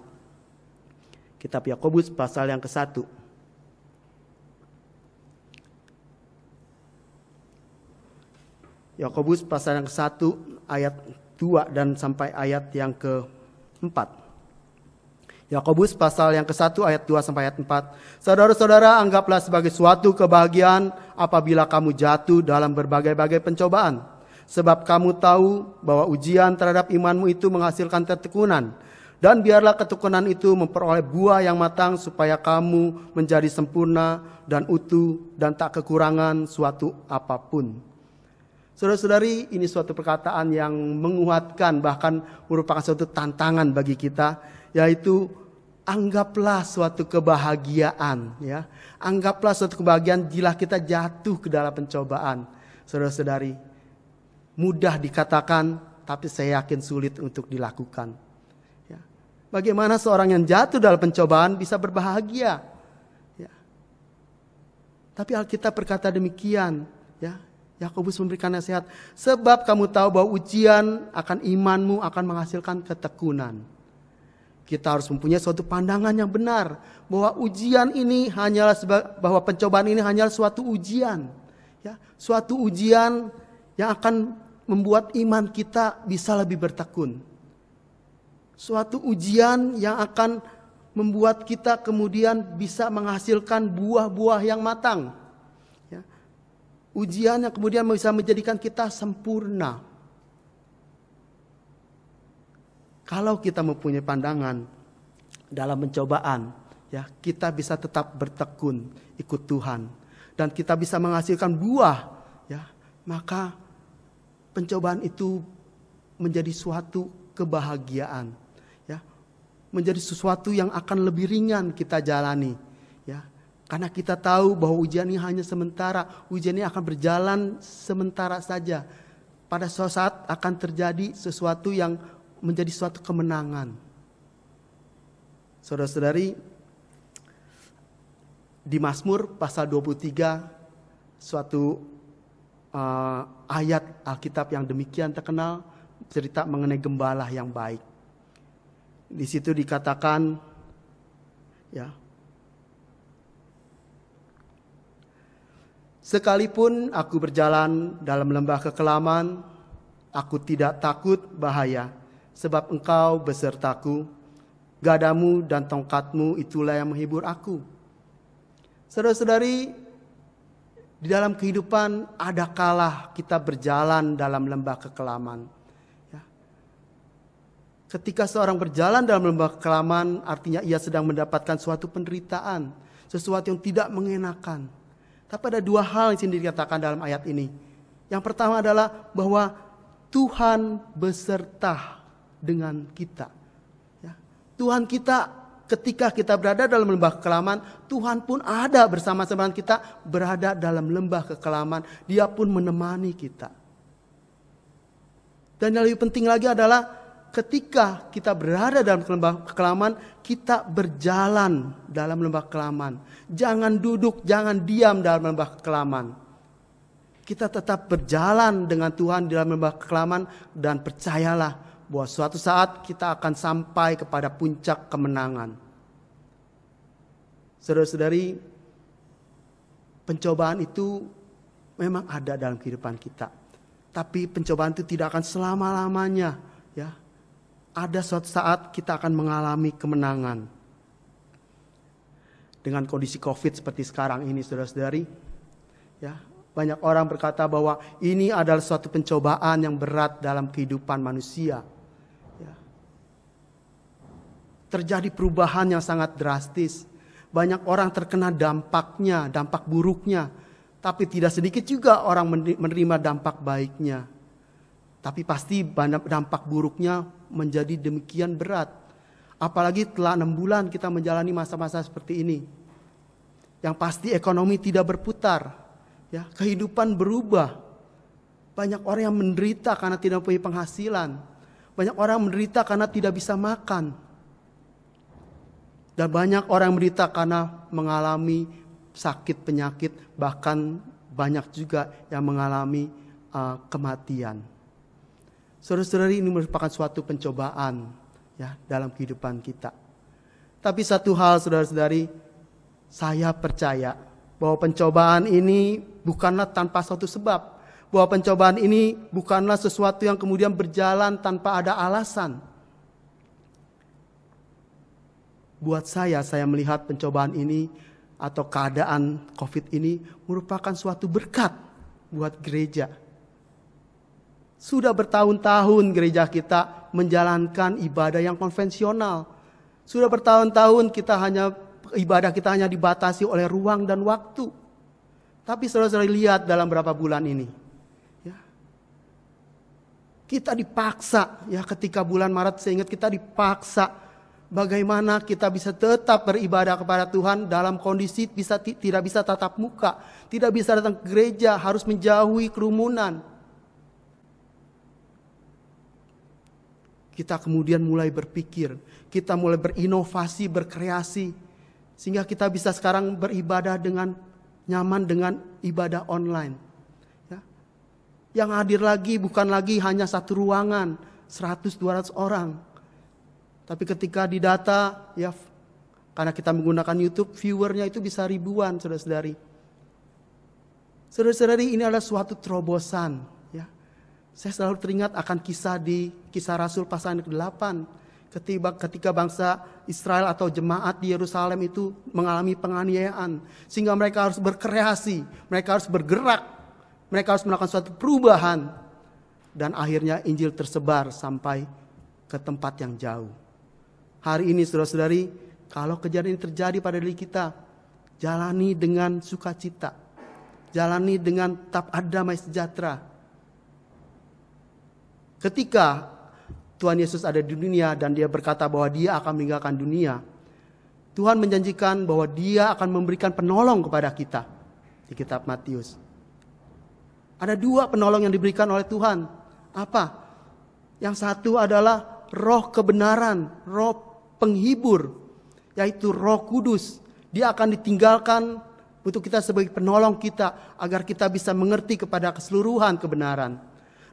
Kitab Yakobus pasal yang ke-1. Yakobus pasal yang ke-1 ayat 2 dan sampai ayat yang ke-4. Yakobus pasal yang ke-1 ayat 2 sampai ayat 4. Saudara-saudara, anggaplah sebagai suatu kebahagiaan apabila kamu jatuh dalam berbagai-bagai pencobaan Sebab kamu tahu bahwa ujian terhadap imanmu itu menghasilkan ketekunan. Dan biarlah ketekunan itu memperoleh buah yang matang supaya kamu menjadi sempurna dan utuh dan tak kekurangan suatu apapun. Saudara-saudari, ini suatu perkataan yang menguatkan bahkan merupakan suatu tantangan bagi kita yaitu anggaplah suatu kebahagiaan ya. Anggaplah suatu kebahagiaan jika kita jatuh ke dalam pencobaan. Saudara-saudari, mudah dikatakan, tapi saya yakin sulit untuk dilakukan. Ya. Bagaimana seorang yang jatuh dalam pencobaan bisa berbahagia? Ya. Tapi Alkitab berkata demikian, ya. Yakobus memberikan nasihat, sebab kamu tahu bahwa ujian akan imanmu akan menghasilkan ketekunan. Kita harus mempunyai suatu pandangan yang benar bahwa ujian ini hanyalah bahwa pencobaan ini hanyalah suatu ujian, ya, suatu ujian yang akan membuat iman kita bisa lebih bertekun. Suatu ujian yang akan membuat kita kemudian bisa menghasilkan buah-buah yang matang. Ya. Ujian yang kemudian bisa menjadikan kita sempurna. Kalau kita mempunyai pandangan dalam pencobaan, ya kita bisa tetap bertekun ikut Tuhan dan kita bisa menghasilkan buah, ya maka pencobaan itu menjadi suatu kebahagiaan ya menjadi sesuatu yang akan lebih ringan kita jalani ya karena kita tahu bahwa ujian ini hanya sementara ujian ini akan berjalan sementara saja pada suatu saat akan terjadi sesuatu yang menjadi suatu kemenangan saudara-saudari di Mazmur pasal 23 suatu uh, ayat Alkitab yang demikian terkenal cerita mengenai gembala yang baik. Di situ dikatakan ya Sekalipun aku berjalan dalam lembah kekelaman, aku tidak takut bahaya, sebab engkau besertaku. Gadamu dan tongkatmu itulah yang menghibur aku. Saudara-saudari, di dalam kehidupan ada kalah kita berjalan dalam lembah kekelaman. Ya. Ketika seorang berjalan dalam lembah kekelaman, artinya ia sedang mendapatkan suatu penderitaan, sesuatu yang tidak mengenakan. Tapi ada dua hal yang sendiri dikatakan dalam ayat ini. Yang pertama adalah bahwa Tuhan beserta dengan kita. Ya. Tuhan kita ketika kita berada dalam lembah kekelaman, Tuhan pun ada bersama-sama kita berada dalam lembah kekelaman. Dia pun menemani kita. Dan yang lebih penting lagi adalah ketika kita berada dalam lembah kekelaman, kita berjalan dalam lembah kekelaman. Jangan duduk, jangan diam dalam lembah kekelaman. Kita tetap berjalan dengan Tuhan dalam lembah kekelaman dan percayalah bahwa suatu saat kita akan sampai kepada puncak kemenangan. Saudara-saudari, pencobaan itu memang ada dalam kehidupan kita. Tapi pencobaan itu tidak akan selama-lamanya, ya. Ada suatu saat kita akan mengalami kemenangan. Dengan kondisi Covid seperti sekarang ini, saudara-saudari, ya, banyak orang berkata bahwa ini adalah suatu pencobaan yang berat dalam kehidupan manusia terjadi perubahan yang sangat drastis. Banyak orang terkena dampaknya, dampak buruknya, tapi tidak sedikit juga orang menerima dampak baiknya. Tapi pasti dampak buruknya menjadi demikian berat. Apalagi telah enam bulan kita menjalani masa-masa seperti ini. Yang pasti ekonomi tidak berputar, ya kehidupan berubah. Banyak orang yang menderita karena tidak punya penghasilan. Banyak orang menderita karena tidak bisa makan. Dan banyak orang yang menderita karena mengalami sakit penyakit, bahkan banyak juga yang mengalami uh, kematian. Saudara-saudari ini merupakan suatu pencobaan ya dalam kehidupan kita. Tapi satu hal saudara-saudari, saya percaya bahwa pencobaan ini bukanlah tanpa suatu sebab. Bahwa pencobaan ini bukanlah sesuatu yang kemudian berjalan tanpa ada alasan Buat saya, saya melihat pencobaan ini atau keadaan COVID ini merupakan suatu berkat buat gereja. Sudah bertahun-tahun gereja kita menjalankan ibadah yang konvensional. Sudah bertahun-tahun kita hanya ibadah kita hanya dibatasi oleh ruang dan waktu. Tapi saudara-saudara lihat dalam berapa bulan ini, ya. kita dipaksa ya ketika bulan Maret saya ingat kita dipaksa Bagaimana kita bisa tetap beribadah kepada Tuhan dalam kondisi bisa tidak bisa tatap muka, tidak bisa datang ke gereja, harus menjauhi kerumunan. Kita kemudian mulai berpikir, kita mulai berinovasi, berkreasi, sehingga kita bisa sekarang beribadah dengan nyaman dengan ibadah online. Ya. Yang hadir lagi bukan lagi hanya satu ruangan, 100-200 orang tapi ketika didata, ya karena kita menggunakan YouTube, viewernya itu bisa ribuan, saudara-saudari. Saudara-saudari, ini adalah suatu terobosan. Ya. Saya selalu teringat akan kisah di kisah Rasul yang ke-8. Ketika, ketika bangsa Israel atau jemaat di Yerusalem itu mengalami penganiayaan. Sehingga mereka harus berkreasi, mereka harus bergerak, mereka harus melakukan suatu perubahan. Dan akhirnya Injil tersebar sampai ke tempat yang jauh. Hari ini saudara-saudari, kalau kejadian ini terjadi pada diri kita, jalani dengan sukacita. Jalani dengan tap damai sejahtera. Ketika Tuhan Yesus ada di dunia dan dia berkata bahwa dia akan meninggalkan dunia, Tuhan menjanjikan bahwa dia akan memberikan penolong kepada kita di kitab Matius. Ada dua penolong yang diberikan oleh Tuhan. Apa? Yang satu adalah roh kebenaran, roh penghibur, yaitu Roh Kudus. Dia akan ditinggalkan untuk kita sebagai penolong kita agar kita bisa mengerti kepada keseluruhan kebenaran.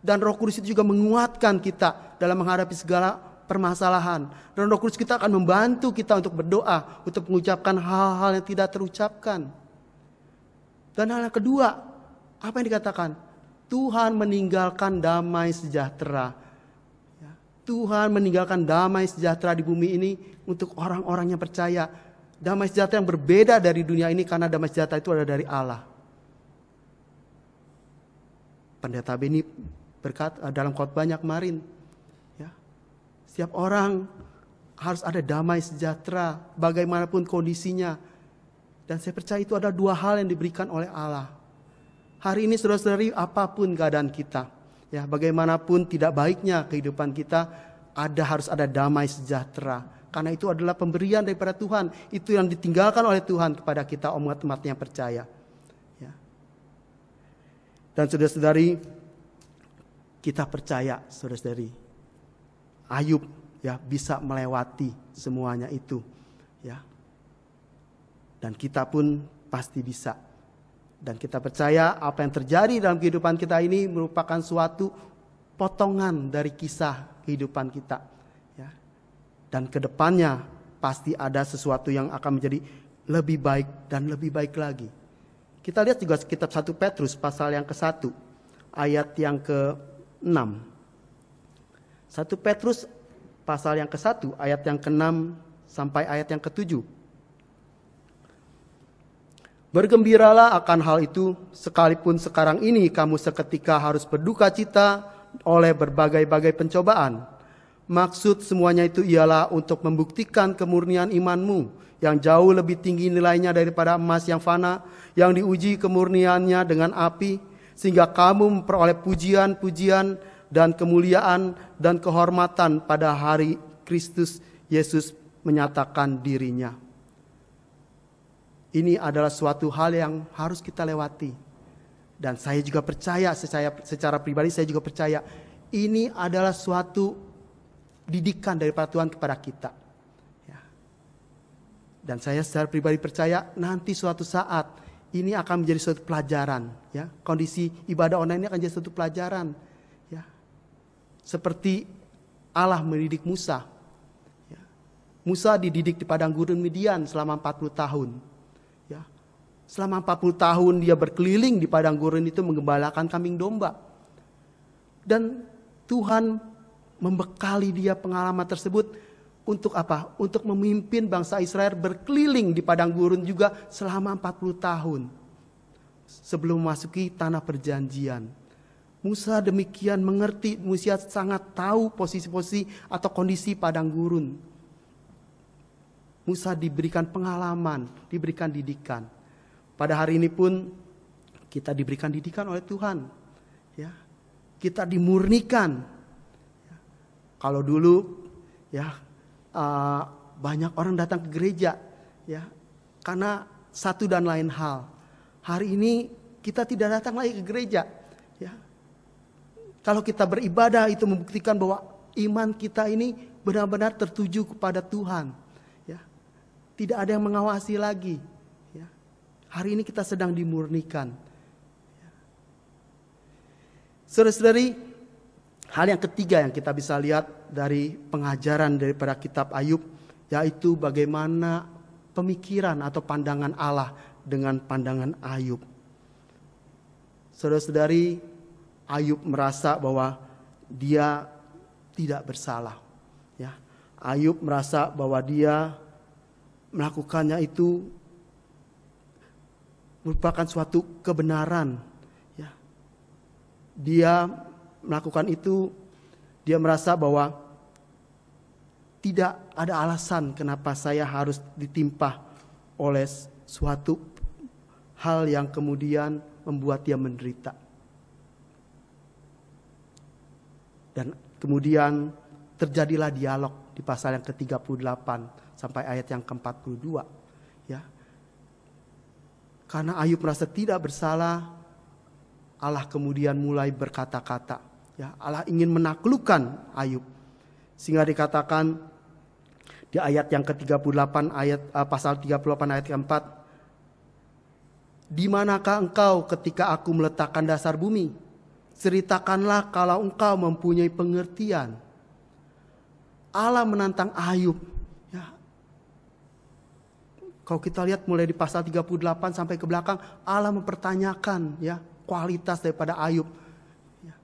Dan Roh Kudus itu juga menguatkan kita dalam menghadapi segala permasalahan. Dan Roh Kudus kita akan membantu kita untuk berdoa, untuk mengucapkan hal-hal yang tidak terucapkan. Dan hal yang kedua, apa yang dikatakan? Tuhan meninggalkan damai sejahtera Tuhan meninggalkan damai sejahtera di bumi ini untuk orang-orang yang percaya. Damai sejahtera yang berbeda dari dunia ini karena damai sejahtera itu ada dari Allah. Pendeta Beni berkata eh, dalam khotbahnya kemarin, ya, setiap orang harus ada damai sejahtera bagaimanapun kondisinya. Dan saya percaya itu ada dua hal yang diberikan oleh Allah. Hari ini saudara-saudari apapun keadaan kita Ya, bagaimanapun tidak baiknya kehidupan kita, ada harus ada damai sejahtera. Karena itu adalah pemberian daripada Tuhan. Itu yang ditinggalkan oleh Tuhan kepada kita umat-umat yang percaya. Ya. Dan sudah saudari kita percaya, sudah saudari Ayub ya bisa melewati semuanya itu, ya. Dan kita pun pasti bisa dan kita percaya apa yang terjadi dalam kehidupan kita ini merupakan suatu potongan dari kisah kehidupan kita. Ya. Dan kedepannya pasti ada sesuatu yang akan menjadi lebih baik dan lebih baik lagi. Kita lihat juga kitab 1 Petrus pasal yang ke-1 ayat yang ke-6. 1 Petrus pasal yang ke-1 ayat yang ke-6 sampai ayat yang ke-7. Bergembiralah akan hal itu, sekalipun sekarang ini kamu seketika harus berduka cita oleh berbagai-bagai pencobaan. Maksud semuanya itu ialah untuk membuktikan kemurnian imanmu yang jauh lebih tinggi nilainya daripada emas yang fana, yang diuji kemurniannya dengan api, sehingga kamu memperoleh pujian-pujian dan kemuliaan dan kehormatan pada hari Kristus Yesus menyatakan dirinya. Ini adalah suatu hal yang harus kita lewati. Dan saya juga percaya, secara, secara pribadi saya juga percaya, ini adalah suatu didikan dari Tuhan kepada kita. Ya. Dan saya secara pribadi percaya nanti suatu saat ini akan menjadi suatu pelajaran. Ya. Kondisi ibadah online ini akan jadi suatu pelajaran. Ya. Seperti Allah mendidik Musa. Ya. Musa dididik di padang gurun Midian selama 40 tahun Selama 40 tahun dia berkeliling di padang gurun itu menggembalakan kambing domba. Dan Tuhan membekali dia pengalaman tersebut untuk apa? Untuk memimpin bangsa Israel berkeliling di padang gurun juga selama 40 tahun. Sebelum memasuki tanah perjanjian. Musa demikian mengerti, Musa sangat tahu posisi-posisi atau kondisi padang gurun. Musa diberikan pengalaman, diberikan didikan. Pada hari ini pun kita diberikan didikan oleh Tuhan. Ya. Kita dimurnikan. Ya. Kalau dulu ya uh, banyak orang datang ke gereja ya karena satu dan lain hal. Hari ini kita tidak datang lagi ke gereja ya. Kalau kita beribadah itu membuktikan bahwa iman kita ini benar-benar tertuju kepada Tuhan. Ya. Tidak ada yang mengawasi lagi Hari ini kita sedang dimurnikan. Saudara-saudari, hal yang ketiga yang kita bisa lihat dari pengajaran daripada kitab Ayub, yaitu bagaimana pemikiran atau pandangan Allah dengan pandangan Ayub. Saudara-saudari, Ayub merasa bahwa dia tidak bersalah. Ya, Ayub merasa bahwa dia melakukannya itu merupakan suatu kebenaran. Ya. Dia melakukan itu, dia merasa bahwa tidak ada alasan kenapa saya harus ditimpa oleh suatu hal yang kemudian membuat dia menderita. Dan kemudian terjadilah dialog di pasal yang ke-38 sampai ayat yang ke-42 ya karena Ayub merasa tidak bersalah, Allah kemudian mulai berkata-kata. Ya, Allah ingin menaklukkan Ayub. Sehingga dikatakan di ayat yang ke-38 ayat uh, pasal 38 ayat keempat di manakah engkau ketika aku meletakkan dasar bumi? Ceritakanlah kalau engkau mempunyai pengertian. Allah menantang Ayub kalau kita lihat mulai di pasal 38 sampai ke belakang, Allah mempertanyakan ya kualitas daripada Ayub. Ya.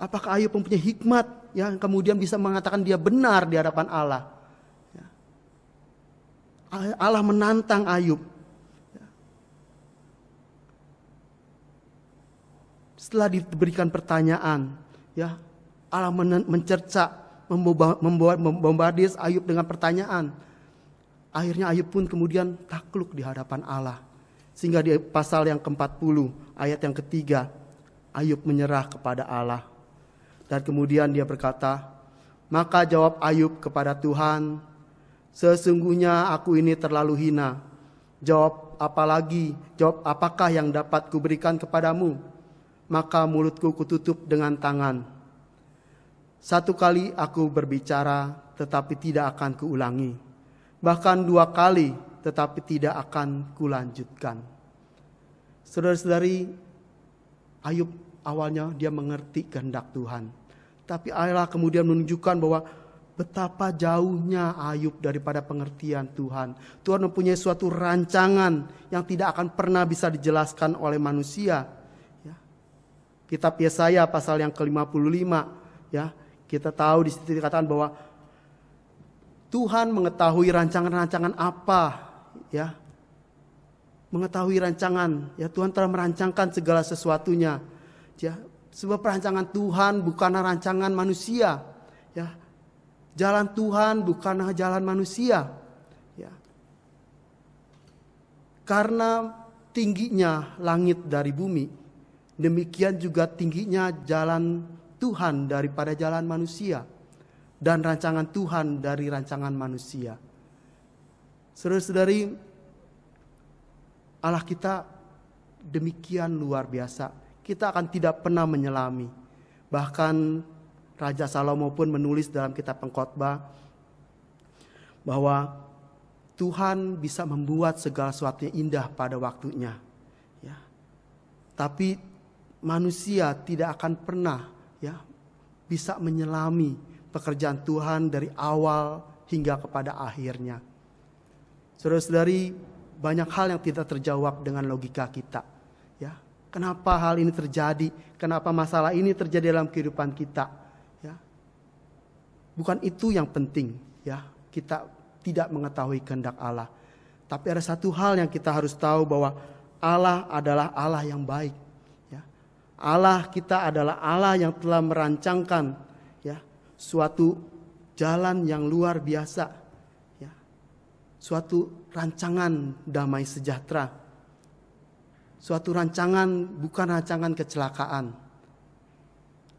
Apakah Ayub mempunyai hikmat yang kemudian bisa mengatakan dia benar di hadapan Allah? Ya. Allah menantang Ayub. Ya. Setelah diberikan pertanyaan, ya Allah mencerca membuat membombardir Ayub dengan pertanyaan. Akhirnya Ayub pun kemudian takluk di hadapan Allah. Sehingga di pasal yang ke-40 ayat yang ketiga Ayub menyerah kepada Allah. Dan kemudian dia berkata, "Maka jawab Ayub kepada Tuhan, sesungguhnya aku ini terlalu hina. Jawab apalagi, jawab apakah yang dapat kuberikan kepadamu? Maka mulutku kututup dengan tangan." Satu kali aku berbicara, tetapi tidak akan kuulangi. Bahkan dua kali, tetapi tidak akan kulanjutkan. Saudara-saudari, Ayub awalnya dia mengerti kehendak Tuhan. Tapi Allah kemudian menunjukkan bahwa betapa jauhnya Ayub daripada pengertian Tuhan. Tuhan mempunyai suatu rancangan yang tidak akan pernah bisa dijelaskan oleh manusia. Ya. Kitab Yesaya pasal yang ke-55 ya kita tahu di situ dikatakan bahwa Tuhan mengetahui rancangan-rancangan apa, ya. Mengetahui rancangan, ya Tuhan telah merancangkan segala sesuatunya. Ya, sebab perancangan Tuhan bukanlah rancangan manusia, ya. Jalan Tuhan bukanlah jalan manusia. Ya. Karena tingginya langit dari bumi, demikian juga tingginya jalan Tuhan daripada jalan manusia dan rancangan Tuhan dari rancangan manusia. Saudara-saudari, Allah kita demikian luar biasa. Kita akan tidak pernah menyelami. Bahkan Raja Salomo pun menulis dalam kitab pengkhotbah bahwa Tuhan bisa membuat segala sesuatunya indah pada waktunya. Ya. Tapi manusia tidak akan pernah bisa menyelami pekerjaan Tuhan dari awal hingga kepada akhirnya. Saudara-saudari, banyak hal yang tidak terjawab dengan logika kita. Ya, kenapa hal ini terjadi? Kenapa masalah ini terjadi dalam kehidupan kita? Ya. Bukan itu yang penting, ya. Kita tidak mengetahui kehendak Allah. Tapi ada satu hal yang kita harus tahu bahwa Allah adalah Allah yang baik Allah kita adalah Allah yang telah merancangkan ya suatu jalan yang luar biasa ya suatu rancangan damai sejahtera suatu rancangan bukan rancangan kecelakaan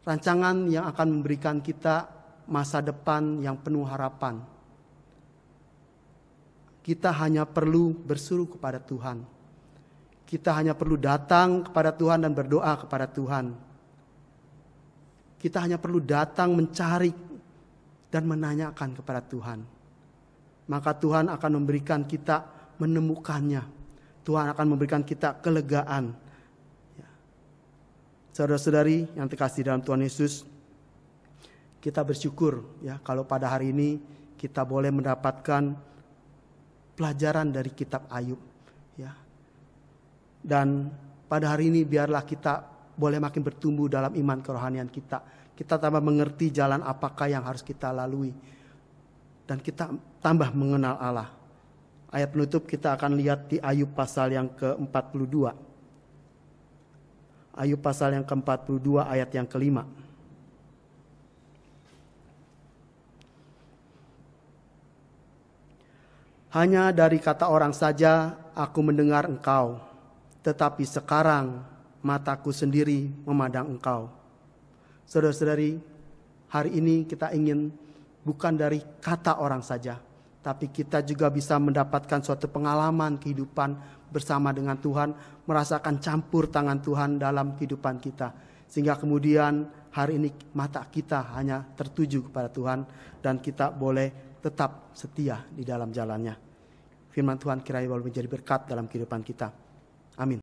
rancangan yang akan memberikan kita masa depan yang penuh harapan kita hanya perlu bersuruh kepada Tuhan kita hanya perlu datang kepada Tuhan dan berdoa kepada Tuhan. Kita hanya perlu datang mencari dan menanyakan kepada Tuhan. Maka Tuhan akan memberikan kita menemukannya. Tuhan akan memberikan kita kelegaan. Ya. Saudara-saudari yang terkasih dalam Tuhan Yesus, kita bersyukur ya kalau pada hari ini kita boleh mendapatkan pelajaran dari kitab Ayub dan pada hari ini biarlah kita boleh makin bertumbuh dalam iman kerohanian kita. Kita tambah mengerti jalan apakah yang harus kita lalui. Dan kita tambah mengenal Allah. Ayat penutup kita akan lihat di Ayub pasal yang ke-42. Ayub pasal yang ke-42 ayat yang kelima. Hanya dari kata orang saja aku mendengar engkau tetapi sekarang mataku sendiri memandang engkau. Saudara-saudari, hari ini kita ingin bukan dari kata orang saja, tapi kita juga bisa mendapatkan suatu pengalaman kehidupan bersama dengan Tuhan, merasakan campur tangan Tuhan dalam kehidupan kita. Sehingga kemudian hari ini mata kita hanya tertuju kepada Tuhan dan kita boleh tetap setia di dalam jalannya. Firman Tuhan kiranya boleh menjadi berkat dalam kehidupan kita. Amin.